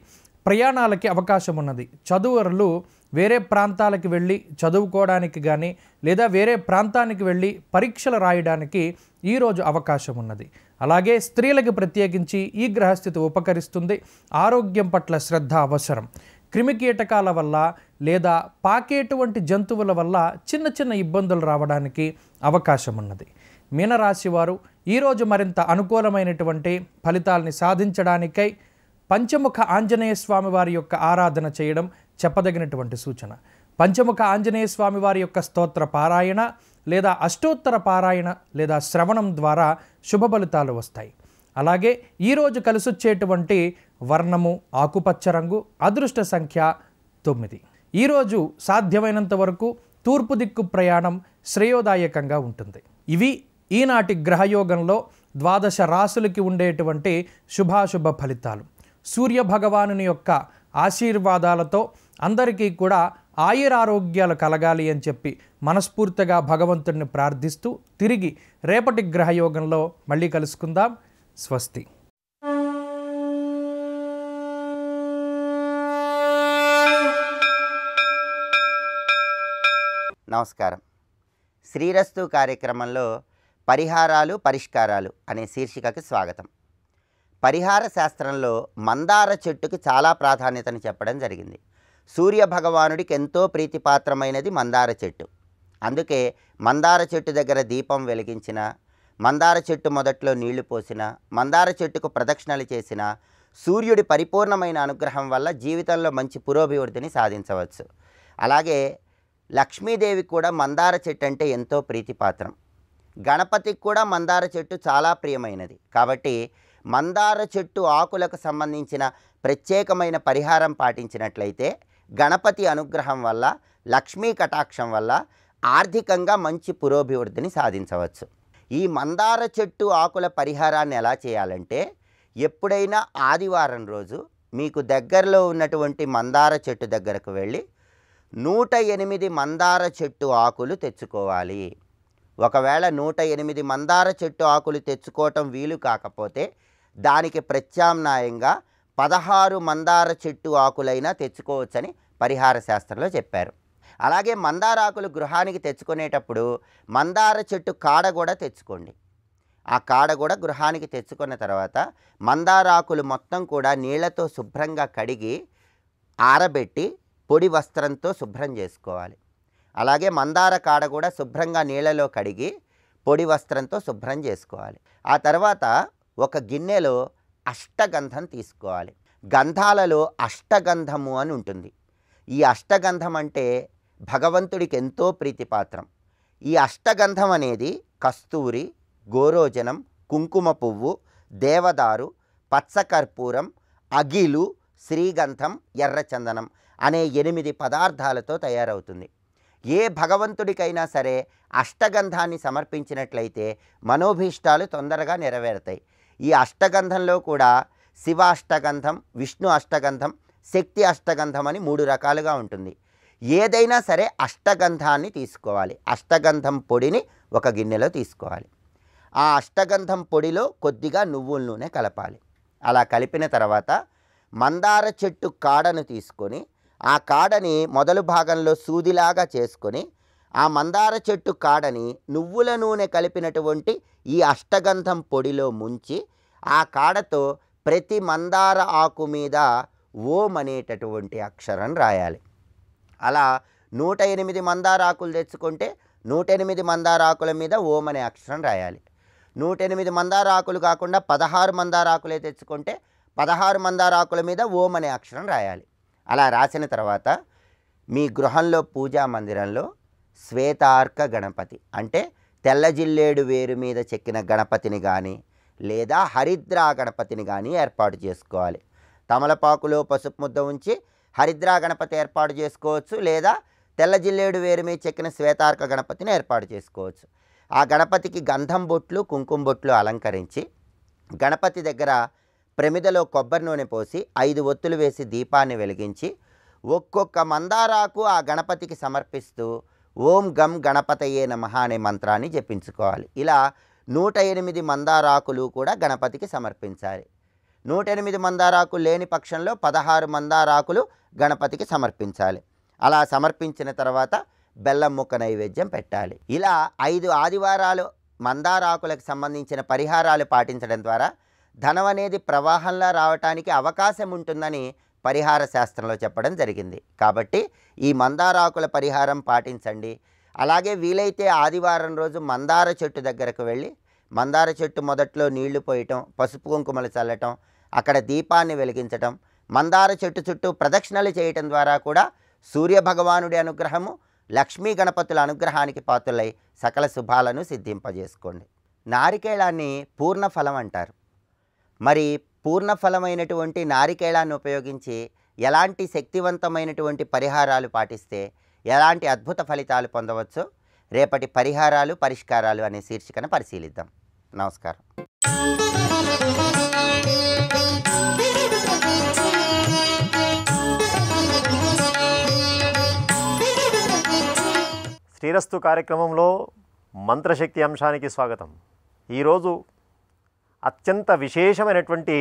ప్రయాణాలకి అవకాశం ఉన్నది చదువులు వేరే ప్రాంతాలకు వెళ్ళి చదువుకోవడానికి కానీ లేదా వేరే ప్రాంతానికి వెళ్ళి పరీక్షలు రాయడానికి ఈరోజు అవకాశం ఉన్నది అలాగే స్త్రీలకు ప్రత్యేకించి ఈ గ్రహస్థితి ఉపకరిస్తుంది ఆరోగ్యం పట్ల శ్రద్ధ అవసరం క్రిమికీటకాల వల్ల లేదా పాకేటువంటి జంతువుల వల్ల చిన్న చిన్న ఇబ్బందులు రావడానికి అవకాశం ఉన్నది మీనరాశి వారు ఈరోజు మరింత అనుకూలమైనటువంటి ఫలితాలని సాధించడానికై పంచముఖ ఆంజనేయ స్వామి వారి యొక్క ఆరాధన చేయడం చెప్పదగినటువంటి సూచన పంచముఖ ఆంజనేయ స్వామి వారి యొక్క స్తోత్ర పారాయణ లేదా అష్టోత్తర పారాయణ లేదా శ్రవణం ద్వారా శుభ ఫలితాలు వస్తాయి అలాగే ఈరోజు కలిసొచ్చేటువంటి వర్ణము ఆకుపచ్చ రంగు అదృష్ట సంఖ్య తొమ్మిది ఈరోజు సాధ్యమైనంత వరకు తూర్పు దిక్కు ప్రయాణం శ్రేయోదాయకంగా ఉంటుంది ఇవి ఈనాటి గ్రహయోగంలో ద్వాదశ రాసులకి ఉండేటువంటి శుభాశుభ ఫలితాలు సూర్య భగవానుని యొక్క ఆశీర్వాదాలతో అందరికీ కూడా ఆయురారోగ్యాలు కలగాలి అని చెప్పి మనస్ఫూర్తిగా భగవంతుడిని ప్రార్థిస్తూ తిరిగి రేపటి గ్రహయోగంలో మళ్ళీ కలుసుకుందాం స్వస్తి నమస్కారం శ్రీరస్తు కార్యక్రమంలో పరిహారాలు పరిష్కారాలు అనే శీర్షికకి స్వాగతం పరిహార శాస్త్రంలో మందార చెట్టుకి చాలా ప్రాధాన్యతను చెప్పడం జరిగింది సూర్య భగవానుడికి ఎంతో ప్రీతిపాత్రమైనది మందార చెట్టు అందుకే మందార చెట్టు దగ్గర దీపం వెలిగించిన మందార చెట్టు మొదట్లో నీళ్లు పోసిన మందార చెట్టుకు ప్రదక్షిణలు చేసిన సూర్యుడి పరిపూర్ణమైన అనుగ్రహం వల్ల జీవితంలో మంచి పురోభివృద్ధిని సాధించవచ్చు అలాగే లక్ష్మీదేవి కూడా మందార చెట్టు అంటే ఎంతో ప్రీతిపాత్రం గణపతికి కూడా మందార చెట్టు చాలా ప్రియమైనది కాబట్టి మందార చెట్టు ఆకులకు సంబంధించిన ప్రత్యేకమైన పరిహారం పాటించినట్లయితే గణపతి అనుగ్రహం వల్ల లక్ష్మీ కటాక్షం వల్ల ఆర్థికంగా మంచి పురోభివృద్ధిని సాధించవచ్చు ఈ మందార చెట్టు ఆకుల పరిహారాన్ని ఎలా చేయాలంటే ఎప్పుడైనా ఆదివారం రోజు మీకు దగ్గరలో ఉన్నటువంటి మందార చెట్టు దగ్గరకు వెళ్ళి నూట ఎనిమిది మందార చెట్టు ఆకులు తెచ్చుకోవాలి ఒకవేళ నూట ఎనిమిది మందార చెట్టు ఆకులు తెచ్చుకోవటం వీలు కాకపోతే దానికి ప్రత్యామ్నాయంగా పదహారు మందార చెట్టు ఆకులైనా తెచ్చుకోవచ్చని పరిహార శాస్త్రంలో చెప్పారు అలాగే మందార ఆకులు గృహానికి తెచ్చుకునేటప్పుడు మందార చెట్టు కాడ కూడా తెచ్చుకోండి ఆ కాడ కూడా గృహానికి తెచ్చుకున్న తర్వాత మందారాకులు మొత్తం కూడా నీళ్లతో శుభ్రంగా కడిగి ఆరబెట్టి పొడి వస్త్రంతో శుభ్రం చేసుకోవాలి అలాగే మందార కాడ కూడా శుభ్రంగా నీళ్ళలో కడిగి పొడి వస్త్రంతో శుభ్రం చేసుకోవాలి ఆ తర్వాత ఒక గిన్నెలో అష్టగంధం తీసుకోవాలి గంధాలలో అష్టగంధము అని ఉంటుంది ఈ అష్టగంధం అంటే భగవంతుడికి ఎంతో ప్రీతిపాత్రం ఈ అష్టగంధం అనేది కస్తూరి గోరోజనం కుంకుమ పువ్వు దేవదారు పచ్చకర్పూరం అగిలు శ్రీగంధం ఎర్రచందనం అనే ఎనిమిది పదార్థాలతో తయారవుతుంది ఏ భగవంతుడికైనా సరే అష్టగంధాన్ని సమర్పించినట్లయితే మనోభీష్టాలు తొందరగా నెరవేరుతాయి ఈ అష్టగంధంలో కూడా శివ అష్టగంధం విష్ణు అష్టగంధం శక్తి అష్టగంధం అని మూడు రకాలుగా ఉంటుంది ఏదైనా సరే అష్టగంధాన్ని తీసుకోవాలి అష్టగంధం పొడిని ఒక గిన్నెలో తీసుకోవాలి ఆ అష్టగంధం పొడిలో కొద్దిగా నువ్వుల నూనె కలపాలి అలా కలిపిన తర్వాత మందార చెట్టు కాడను తీసుకొని ఆ కాడని మొదలు భాగంలో సూదిలాగా చేసుకొని ఆ మందార చెట్టు కాడని నువ్వుల నూనె కలిపినటువంటి ఈ అష్టగంధం పొడిలో ముంచి ఆ కాడతో ప్రతి మందార ఆకు మీద ఓం అనేటటువంటి అక్షరం రాయాలి అలా నూట ఎనిమిది మందార ఆకులు తెచ్చుకుంటే నూట ఎనిమిది మందార ఆకుల మీద ఓం అనే అక్షరం రాయాలి నూట ఎనిమిది మందార ఆకులు కాకుండా పదహారు మందార ఆకులే తెచ్చుకుంటే పదహారు మందార ఆకుల మీద ఓం అనే అక్షరం రాయాలి అలా రాసిన తర్వాత మీ గృహంలో పూజా మందిరంలో శ్వేతార్క గణపతి అంటే తెల్ల జిల్లేడు వేరు మీద చెక్కిన గణపతిని కానీ లేదా హరిద్రా గణపతిని కానీ ఏర్పాటు చేసుకోవాలి తమలపాకులో పసుపు ముద్ద ఉంచి హరిద్రా గణపతి ఏర్పాటు చేసుకోవచ్చు లేదా తెల్ల జిల్లేడు వేరు మీద చెక్కిన శ్వేతార్క గణపతిని ఏర్పాటు చేసుకోవచ్చు ఆ గణపతికి గంధం బొట్లు కుంకుమ బొట్లు అలంకరించి గణపతి దగ్గర ప్రమిదలో కొబ్బరి నూనె పోసి ఐదు ఒత్తులు వేసి దీపాన్ని వెలిగించి ఒక్కొక్క మందారాకు ఆ గణపతికి సమర్పిస్తూ ఓం గం గణపతయే నమ అనే మంత్రాన్ని జపించుకోవాలి ఇలా నూట ఎనిమిది మందారాకులు కూడా గణపతికి సమర్పించాలి నూట ఎనిమిది మందారాకులు లేని పక్షంలో పదహారు మందారాకులు గణపతికి సమర్పించాలి అలా సమర్పించిన తర్వాత బెల్లం ముక్క నైవేద్యం పెట్టాలి ఇలా ఐదు ఆదివారాలు మందారాకులకు సంబంధించిన పరిహారాలు పాటించడం ద్వారా ధనం అనేది ప్రవాహంలా రావటానికి అవకాశం ఉంటుందని పరిహార శాస్త్రంలో చెప్పడం జరిగింది కాబట్టి ఈ మందారాకుల పరిహారం పాటించండి అలాగే వీలైతే ఆదివారం రోజు మందార చెట్టు దగ్గరకు వెళ్ళి మందార చెట్టు మొదట్లో నీళ్లు పోయటం పసుపు కుంకుమలు చల్లటం అక్కడ దీపాన్ని వెలిగించటం మందార చెట్టు చుట్టూ ప్రదక్షిణలు చేయటం ద్వారా కూడా సూర్యభగవానుడి అనుగ్రహము లక్ష్మీ గణపతుల అనుగ్రహానికి పాతులై సకల శుభాలను సిద్ధింపజేసుకోండి నారికేళాన్ని పూర్ణఫలం అంటారు మరి పూర్ణఫలమైనటువంటి నారికేళాన్ని ఉపయోగించి ఎలాంటి శక్తివంతమైనటువంటి పరిహారాలు పాటిస్తే ఎలాంటి అద్భుత ఫలితాలు పొందవచ్చో రేపటి పరిహారాలు పరిష్కారాలు అనే శీర్షికను పరిశీలిద్దాం నమస్కారం శ్రీరస్తు కార్యక్రమంలో మంత్రశక్తి అంశానికి స్వాగతం ఈరోజు అత్యంత విశేషమైనటువంటి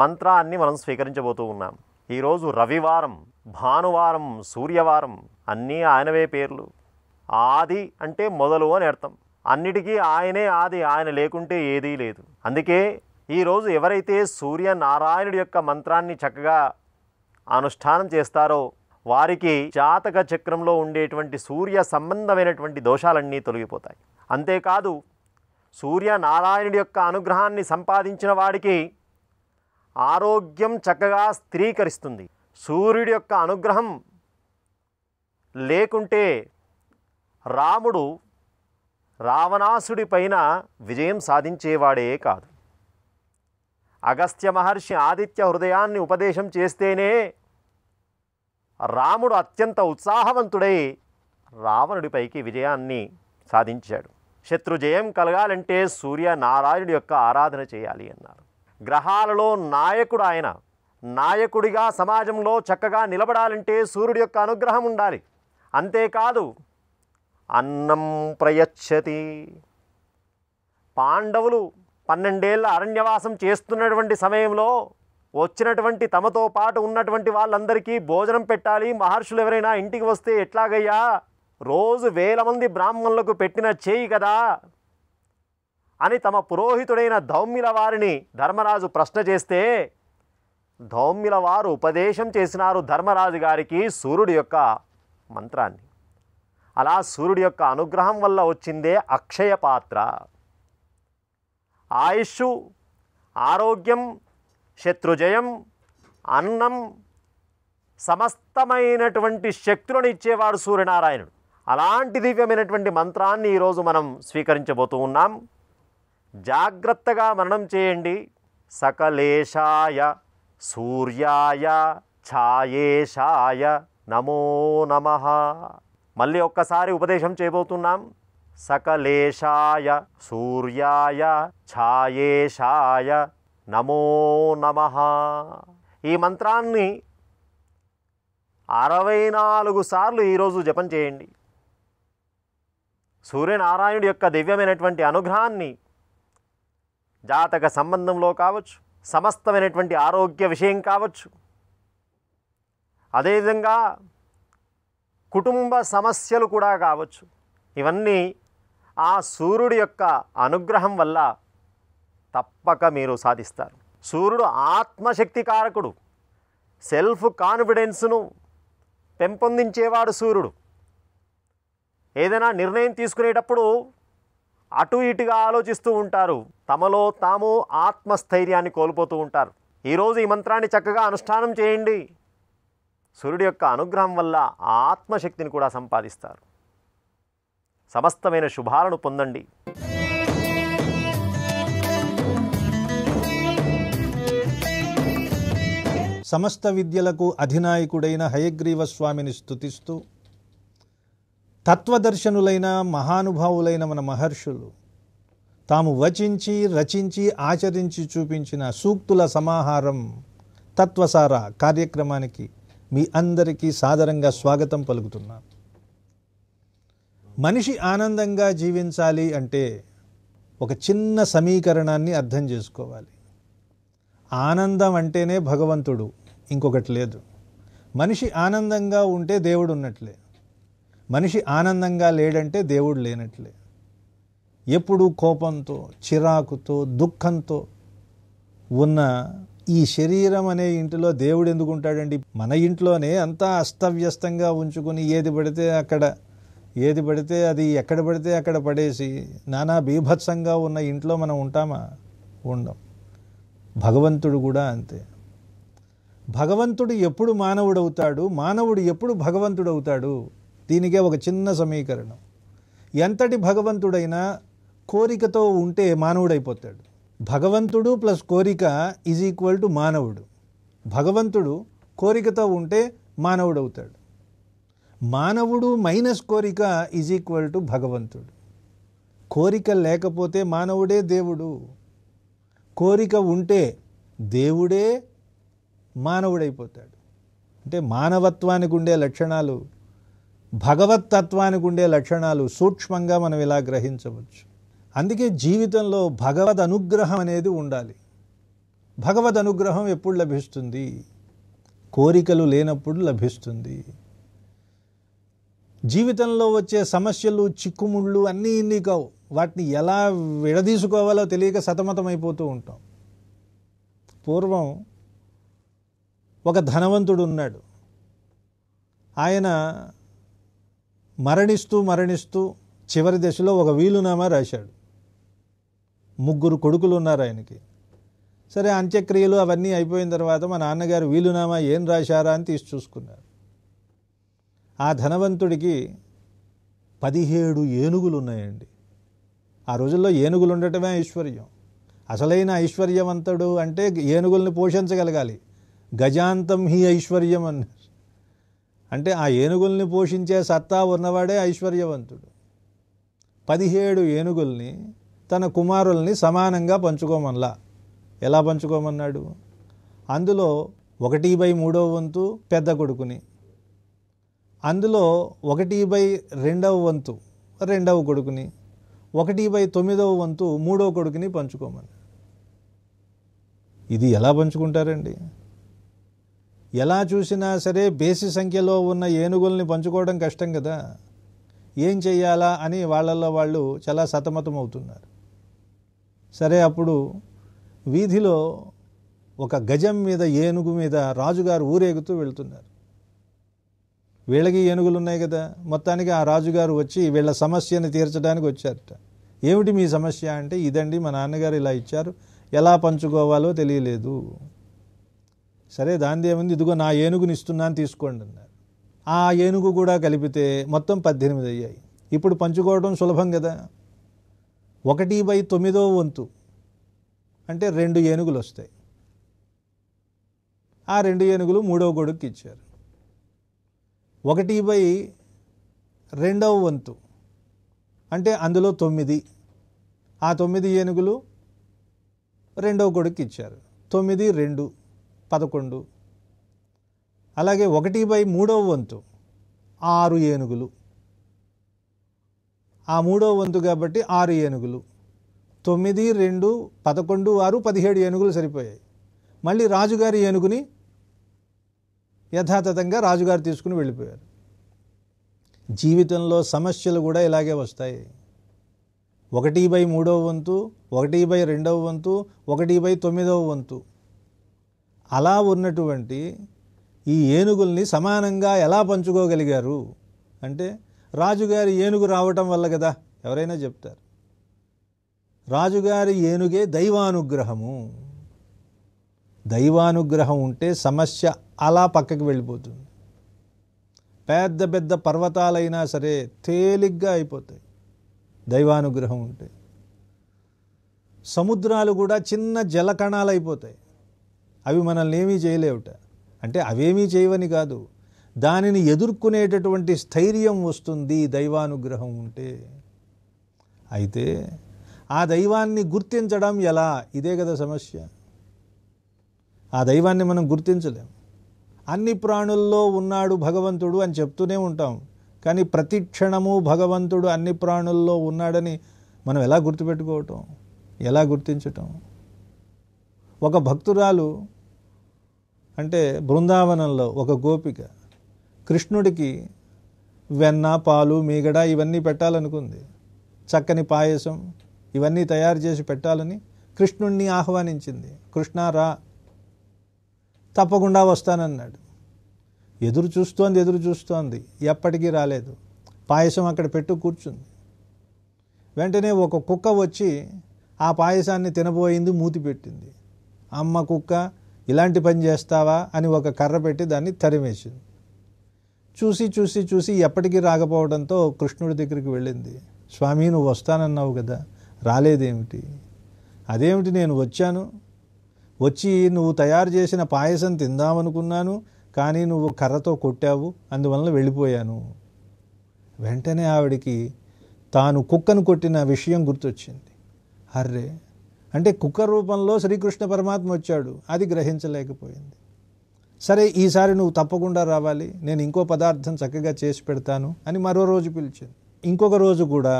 మంత్రాన్ని మనం స్వీకరించబోతూ ఉన్నాం ఈరోజు రవివారం భానువారం సూర్యవారం అన్నీ ఆయనవే పేర్లు ఆది అంటే మొదలు అని అర్థం అన్నిటికీ ఆయనే ఆది ఆయన లేకుంటే ఏదీ లేదు అందుకే ఈరోజు ఎవరైతే సూర్యనారాయణుడి యొక్క మంత్రాన్ని చక్కగా అనుష్ఠానం చేస్తారో వారికి జాతక చక్రంలో ఉండేటువంటి సూర్య సంబంధమైనటువంటి దోషాలన్నీ తొలగిపోతాయి అంతేకాదు సూర్యనారాయణుడి యొక్క అనుగ్రహాన్ని సంపాదించిన వాడికి ఆరోగ్యం చక్కగా స్థిరీకరిస్తుంది సూర్యుడి యొక్క అనుగ్రహం లేకుంటే రాముడు రావణాసుడి పైన విజయం సాధించేవాడే కాదు అగస్త్య మహర్షి ఆదిత్య హృదయాన్ని ఉపదేశం చేస్తేనే రాముడు అత్యంత ఉత్సాహవంతుడై రావణుడిపైకి విజయాన్ని సాధించాడు శత్రు జయం కలగాలంటే సూర్యనారాయణుడి యొక్క ఆరాధన చేయాలి అన్నారు గ్రహాలలో నాయకుడు ఆయన నాయకుడిగా సమాజంలో చక్కగా నిలబడాలంటే సూర్యుడి యొక్క అనుగ్రహం ఉండాలి అంతేకాదు అన్నం ప్రయచ్చతి పాండవులు పన్నెండేళ్ళ అరణ్యవాసం చేస్తున్నటువంటి సమయంలో వచ్చినటువంటి తమతో పాటు ఉన్నటువంటి వాళ్ళందరికీ భోజనం పెట్టాలి మహర్షులు ఎవరైనా ఇంటికి వస్తే ఎట్లాగయ్యా రోజు వేల మంది బ్రాహ్మణులకు పెట్టిన చేయి కదా అని తమ పురోహితుడైన దౌమ్యుల వారిని ధర్మరాజు ప్రశ్న చేస్తే దౌమ్యుల వారు ఉపదేశం చేసినారు ధర్మరాజు గారికి సూర్యుడి యొక్క మంత్రాన్ని అలా సూర్యుడి యొక్క అనుగ్రహం వల్ల వచ్చిందే అక్షయ పాత్ర ఆయుష్ ఆరోగ్యం శత్రుజయం అన్నం సమస్తమైనటువంటి శక్తులను ఇచ్చేవాడు సూర్యనారాయణుడు అలాంటి దివ్యమైనటువంటి మంత్రాన్ని ఈరోజు మనం స్వీకరించబోతూ ఉన్నాం జాగ్రత్తగా మరణం చేయండి సకలేశాయ సూర్యాయ ఛాయేషాయ నమో నమ మళ్ళీ ఒక్కసారి ఉపదేశం చేయబోతున్నాం సకలేశాయ సూర్యాయ ఛాయేషాయ నమో నమ ఈ మంత్రాన్ని అరవై నాలుగు సార్లు ఈరోజు జపం చేయండి సూర్యనారాయణుడి యొక్క దివ్యమైనటువంటి అనుగ్రహాన్ని జాతక సంబంధంలో కావచ్చు సమస్తమైనటువంటి ఆరోగ్య విషయం కావచ్చు అదేవిధంగా కుటుంబ సమస్యలు కూడా కావచ్చు ఇవన్నీ ఆ సూర్యుడి యొక్క అనుగ్రహం వల్ల తప్పక మీరు సాధిస్తారు సూర్యుడు ఆత్మశక్తి కారకుడు సెల్ఫ్ కాన్ఫిడెన్స్ను పెంపొందించేవాడు సూర్యుడు ఏదైనా నిర్ణయం తీసుకునేటప్పుడు అటు ఇటుగా ఆలోచిస్తూ ఉంటారు తమలో తాము ఆత్మస్థైర్యాన్ని కోల్పోతూ ఉంటారు ఈరోజు ఈ మంత్రాన్ని చక్కగా అనుష్ఠానం చేయండి సూర్యుడి యొక్క అనుగ్రహం వల్ల ఆత్మశక్తిని కూడా సంపాదిస్తారు సమస్తమైన శుభాలను పొందండి సమస్త విద్యలకు అధినాయకుడైన హయగ్రీవ స్వామిని స్థుతిస్తూ తత్వదర్శనులైన మహానుభావులైన మన మహర్షులు తాము వచించి రచించి ఆచరించి చూపించిన సూక్తుల సమాహారం తత్వసార కార్యక్రమానికి మీ అందరికీ సాదరంగా స్వాగతం పలుకుతున్నాను మనిషి ఆనందంగా జీవించాలి అంటే ఒక చిన్న సమీకరణాన్ని అర్థం చేసుకోవాలి ఆనందం అంటేనే భగవంతుడు ఇంకొకటి లేదు మనిషి ఆనందంగా ఉంటే దేవుడు ఉన్నట్లే మనిషి ఆనందంగా లేడంటే దేవుడు లేనట్లే ఎప్పుడు కోపంతో చిరాకుతో దుఃఖంతో ఉన్న ఈ శరీరం అనే ఇంటిలో దేవుడు ఎందుకు ఉంటాడండి మన ఇంట్లోనే అంతా అస్తవ్యస్తంగా ఉంచుకుని ఏది పడితే అక్కడ ఏది పడితే అది ఎక్కడ పడితే అక్కడ పడేసి నానా బీభత్సంగా ఉన్న ఇంట్లో మనం ఉంటామా ఉండం భగవంతుడు కూడా అంతే భగవంతుడు ఎప్పుడు మానవుడవుతాడు మానవుడు ఎప్పుడు భగవంతుడు అవుతాడు దీనికే ఒక చిన్న సమీకరణం ఎంతటి భగవంతుడైనా కోరికతో ఉంటే మానవుడైపోతాడు భగవంతుడు ప్లస్ కోరిక ఈజ్ ఈక్వల్ టు మానవుడు భగవంతుడు కోరికతో ఉంటే మానవుడవుతాడు మానవుడు మైనస్ కోరిక ఈజ్ ఈక్వల్ టు భగవంతుడు కోరిక లేకపోతే మానవుడే దేవుడు కోరిక ఉంటే దేవుడే మానవుడైపోతాడు అంటే మానవత్వానికి ఉండే లక్షణాలు భగవతత్వానికి ఉండే లక్షణాలు సూక్ష్మంగా మనం ఇలా గ్రహించవచ్చు అందుకే జీవితంలో భగవద్ అనుగ్రహం అనేది ఉండాలి భగవద్ అనుగ్రహం ఎప్పుడు లభిస్తుంది కోరికలు లేనప్పుడు లభిస్తుంది జీవితంలో వచ్చే సమస్యలు చిక్కుముళ్ళు అన్నీ ఇన్ని కావు వాటిని ఎలా విడదీసుకోవాలో తెలియక సతమతమైపోతూ ఉంటాం పూర్వం ఒక ధనవంతుడు ఉన్నాడు ఆయన మరణిస్తూ మరణిస్తూ చివరి దశలో ఒక వీలునామా రాశాడు ముగ్గురు కొడుకులు ఉన్నారు ఆయనకి సరే అంత్యక్రియలు అవన్నీ అయిపోయిన తర్వాత మా నాన్నగారు వీలునామా ఏం రాశారా అని తీసి చూసుకున్నారు ఆ ధనవంతుడికి పదిహేడు ఏనుగులు ఉన్నాయండి ఆ రోజుల్లో ఏనుగులు ఉండటమే ఐశ్వర్యం అసలైన ఐశ్వర్యవంతుడు అంటే ఏనుగుల్ని పోషించగలగాలి గజాంతం హీ ఐశ్వర్యం అని అంటే ఆ ఏనుగుల్ని పోషించే సత్తా ఉన్నవాడే ఐశ్వర్యవంతుడు పదిహేడు ఏనుగుల్ని తన కుమారుల్ని సమానంగా పంచుకోమన్లా ఎలా పంచుకోమన్నాడు అందులో ఒకటి బై మూడవ వంతు పెద్ద కొడుకుని అందులో ఒకటి బై రెండవ వంతు రెండవ కొడుకుని ఒకటి బై తొమ్మిదవ వంతు మూడవ కొడుకుని పంచుకోమని ఇది ఎలా పంచుకుంటారండి ఎలా చూసినా సరే బేసి సంఖ్యలో ఉన్న ఏనుగుల్ని పంచుకోవడం కష్టం కదా ఏం చెయ్యాలా అని వాళ్ళల్లో వాళ్ళు చాలా సతమతం అవుతున్నారు సరే అప్పుడు వీధిలో ఒక గజం మీద ఏనుగు మీద రాజుగారు ఊరేగుతూ వెళ్తున్నారు వీళ్ళకి ఏనుగులు ఉన్నాయి కదా మొత్తానికి ఆ రాజుగారు వచ్చి వీళ్ళ సమస్యని తీర్చడానికి వచ్చారట ఏమిటి మీ సమస్య అంటే ఇదండి మా నాన్నగారు ఇలా ఇచ్చారు ఎలా పంచుకోవాలో తెలియలేదు సరే దాని ఏముంది ఇదిగో నా ఏనుగుని ఇస్తున్నాను తీసుకోండి అన్నారు ఆ ఏనుగు కూడా కలిపితే మొత్తం పద్దెనిమిది అయ్యాయి ఇప్పుడు పంచుకోవడం సులభం కదా ఒకటి బై తొమ్మిదో వంతు అంటే రెండు ఏనుగులు వస్తాయి ఆ రెండు ఏనుగులు మూడవ గొడుగుకి ఇచ్చారు ఒకటి బై రెండవ వంతు అంటే అందులో తొమ్మిది ఆ తొమ్మిది ఏనుగులు రెండవ గొడుగుకి ఇచ్చారు తొమ్మిది రెండు పదకొండు అలాగే ఒకటి బై మూడవ వంతు ఆరు ఏనుగులు ఆ మూడవ వంతు కాబట్టి ఆరు ఏనుగులు తొమ్మిది రెండు పదకొండు ఆరు పదిహేడు ఏనుగులు సరిపోయాయి మళ్ళీ రాజుగారి ఏనుగుని యథాతథంగా రాజుగారు తీసుకుని వెళ్ళిపోయారు జీవితంలో సమస్యలు కూడా ఇలాగే వస్తాయి ఒకటి బై మూడవ వంతు ఒకటి బై రెండవ వంతు ఒకటి బై తొమ్మిదవ వంతు అలా ఉన్నటువంటి ఈ ఏనుగుల్ని సమానంగా ఎలా పంచుకోగలిగారు అంటే రాజుగారి ఏనుగు రావటం వల్ల కదా ఎవరైనా చెప్తారు రాజుగారి ఏనుగే దైవానుగ్రహము దైవానుగ్రహం ఉంటే సమస్య అలా పక్కకి వెళ్ళిపోతుంది పెద్ద పెద్ద పర్వతాలైనా సరే తేలిగ్గా అయిపోతాయి దైవానుగ్రహం ఉంటే సముద్రాలు కూడా చిన్న జలకణాలు అయిపోతాయి అవి మనల్ని ఏమీ చేయలేవుట అంటే అవేమీ చేయవని కాదు దానిని ఎదుర్కొనేటటువంటి స్థైర్యం వస్తుంది దైవానుగ్రహం ఉంటే అయితే ఆ దైవాన్ని గుర్తించడం ఎలా ఇదే కదా సమస్య ఆ దైవాన్ని మనం గుర్తించలేం అన్ని ప్రాణుల్లో ఉన్నాడు భగవంతుడు అని చెప్తూనే ఉంటాం కానీ ప్రతి క్షణము భగవంతుడు అన్ని ప్రాణుల్లో ఉన్నాడని మనం ఎలా గుర్తుపెట్టుకోవటం ఎలా గుర్తించటం ఒక భక్తురాలు అంటే బృందావనంలో ఒక గోపిక కృష్ణుడికి వెన్న పాలు మీగడ ఇవన్నీ పెట్టాలనుకుంది చక్కని పాయసం ఇవన్నీ తయారు చేసి పెట్టాలని కృష్ణుణ్ణి ఆహ్వానించింది కృష్ణ రా తప్పకుండా వస్తానన్నాడు ఎదురు చూస్తోంది ఎదురు చూస్తోంది ఎప్పటికీ రాలేదు పాయసం అక్కడ పెట్టు కూర్చుంది వెంటనే ఒక కుక్క వచ్చి ఆ పాయసాన్ని తినబోయింది మూతి పెట్టింది అమ్మ కుక్క ఇలాంటి పని చేస్తావా అని ఒక కర్ర పెట్టి దాన్ని తరిమేసింది చూసి చూసి చూసి ఎప్పటికీ రాకపోవడంతో కృష్ణుడి దగ్గరికి వెళ్ళింది స్వామి నువ్వు వస్తానన్నావు కదా రాలేదేమిటి అదేమిటి నేను వచ్చాను వచ్చి నువ్వు తయారు చేసిన పాయసం తిందామనుకున్నాను కానీ నువ్వు కర్రతో కొట్టావు అందువలన వెళ్ళిపోయాను వెంటనే ఆవిడికి తాను కుక్కను కొట్టిన విషయం గుర్తొచ్చింది అర్రే అంటే కుక్క రూపంలో శ్రీకృష్ణ పరమాత్మ వచ్చాడు అది గ్రహించలేకపోయింది సరే ఈసారి నువ్వు తప్పకుండా రావాలి నేను ఇంకో పదార్థం చక్కగా చేసి పెడతాను అని మరో రోజు పిలిచింది ఇంకొక రోజు కూడా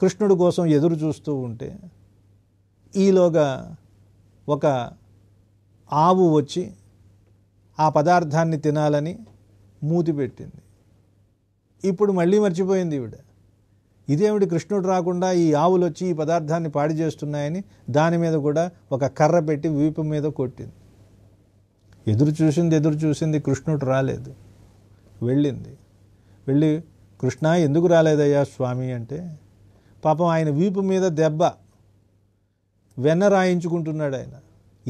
కృష్ణుడి కోసం ఎదురు చూస్తూ ఉంటే ఈలోగా ఒక ఆవు వచ్చి ఆ పదార్థాన్ని తినాలని మూతి పెట్టింది ఇప్పుడు మళ్ళీ మర్చిపోయింది ఈవిడ ఇదేమిటి కృష్ణుడు రాకుండా ఈ ఆవులు వచ్చి ఈ పదార్థాన్ని పాడి చేస్తున్నాయని దాని మీద కూడా ఒక కర్ర పెట్టి వీపు మీద కొట్టింది ఎదురు చూసింది ఎదురు చూసింది కృష్ణుడు రాలేదు వెళ్ళింది వెళ్ళి కృష్ణ ఎందుకు రాలేదయ్యా స్వామి అంటే పాపం ఆయన వీపు మీద దెబ్బ వెన్న రాయించుకుంటున్నాడు ఆయన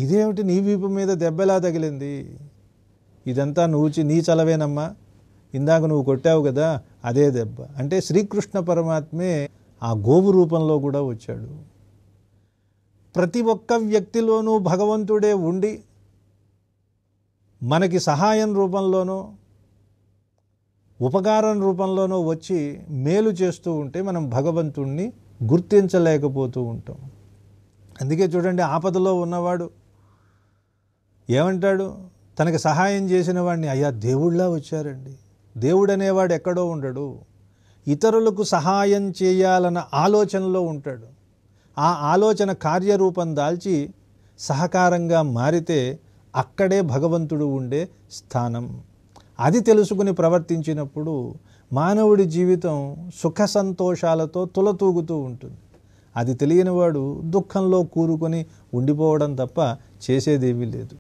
ఇదేమిటి నీ వీపు మీద దెబ్బలా తగిలింది ఇదంతా నువ్వు నీ చలవేనమ్మా ఇందాక నువ్వు కొట్టావు కదా అదే దెబ్బ అంటే శ్రీకృష్ణ పరమాత్మే ఆ గోవు రూపంలో కూడా వచ్చాడు ప్రతి ఒక్క వ్యక్తిలోనూ భగవంతుడే ఉండి మనకి సహాయం రూపంలోనో ఉపకారం రూపంలోనో వచ్చి మేలు చేస్తూ ఉంటే మనం భగవంతుణ్ణి గుర్తించలేకపోతూ ఉంటాం అందుకే చూడండి ఆపదలో ఉన్నవాడు ఏమంటాడు తనకి సహాయం చేసిన వాడిని అయ్యా దేవుళ్ళ వచ్చారండి దేవుడు అనేవాడు ఎక్కడో ఉండడు ఇతరులకు సహాయం చేయాలన్న ఆలోచనలో ఉంటాడు ఆ ఆలోచన కార్యరూపం దాల్చి సహకారంగా మారితే అక్కడే భగవంతుడు ఉండే స్థానం అది తెలుసుకుని ప్రవర్తించినప్పుడు మానవుడి జీవితం సుఖ సంతోషాలతో తులతూగుతూ ఉంటుంది అది తెలియనివాడు దుఃఖంలో కూరుకొని ఉండిపోవడం తప్ప చేసేదేమీ లేదు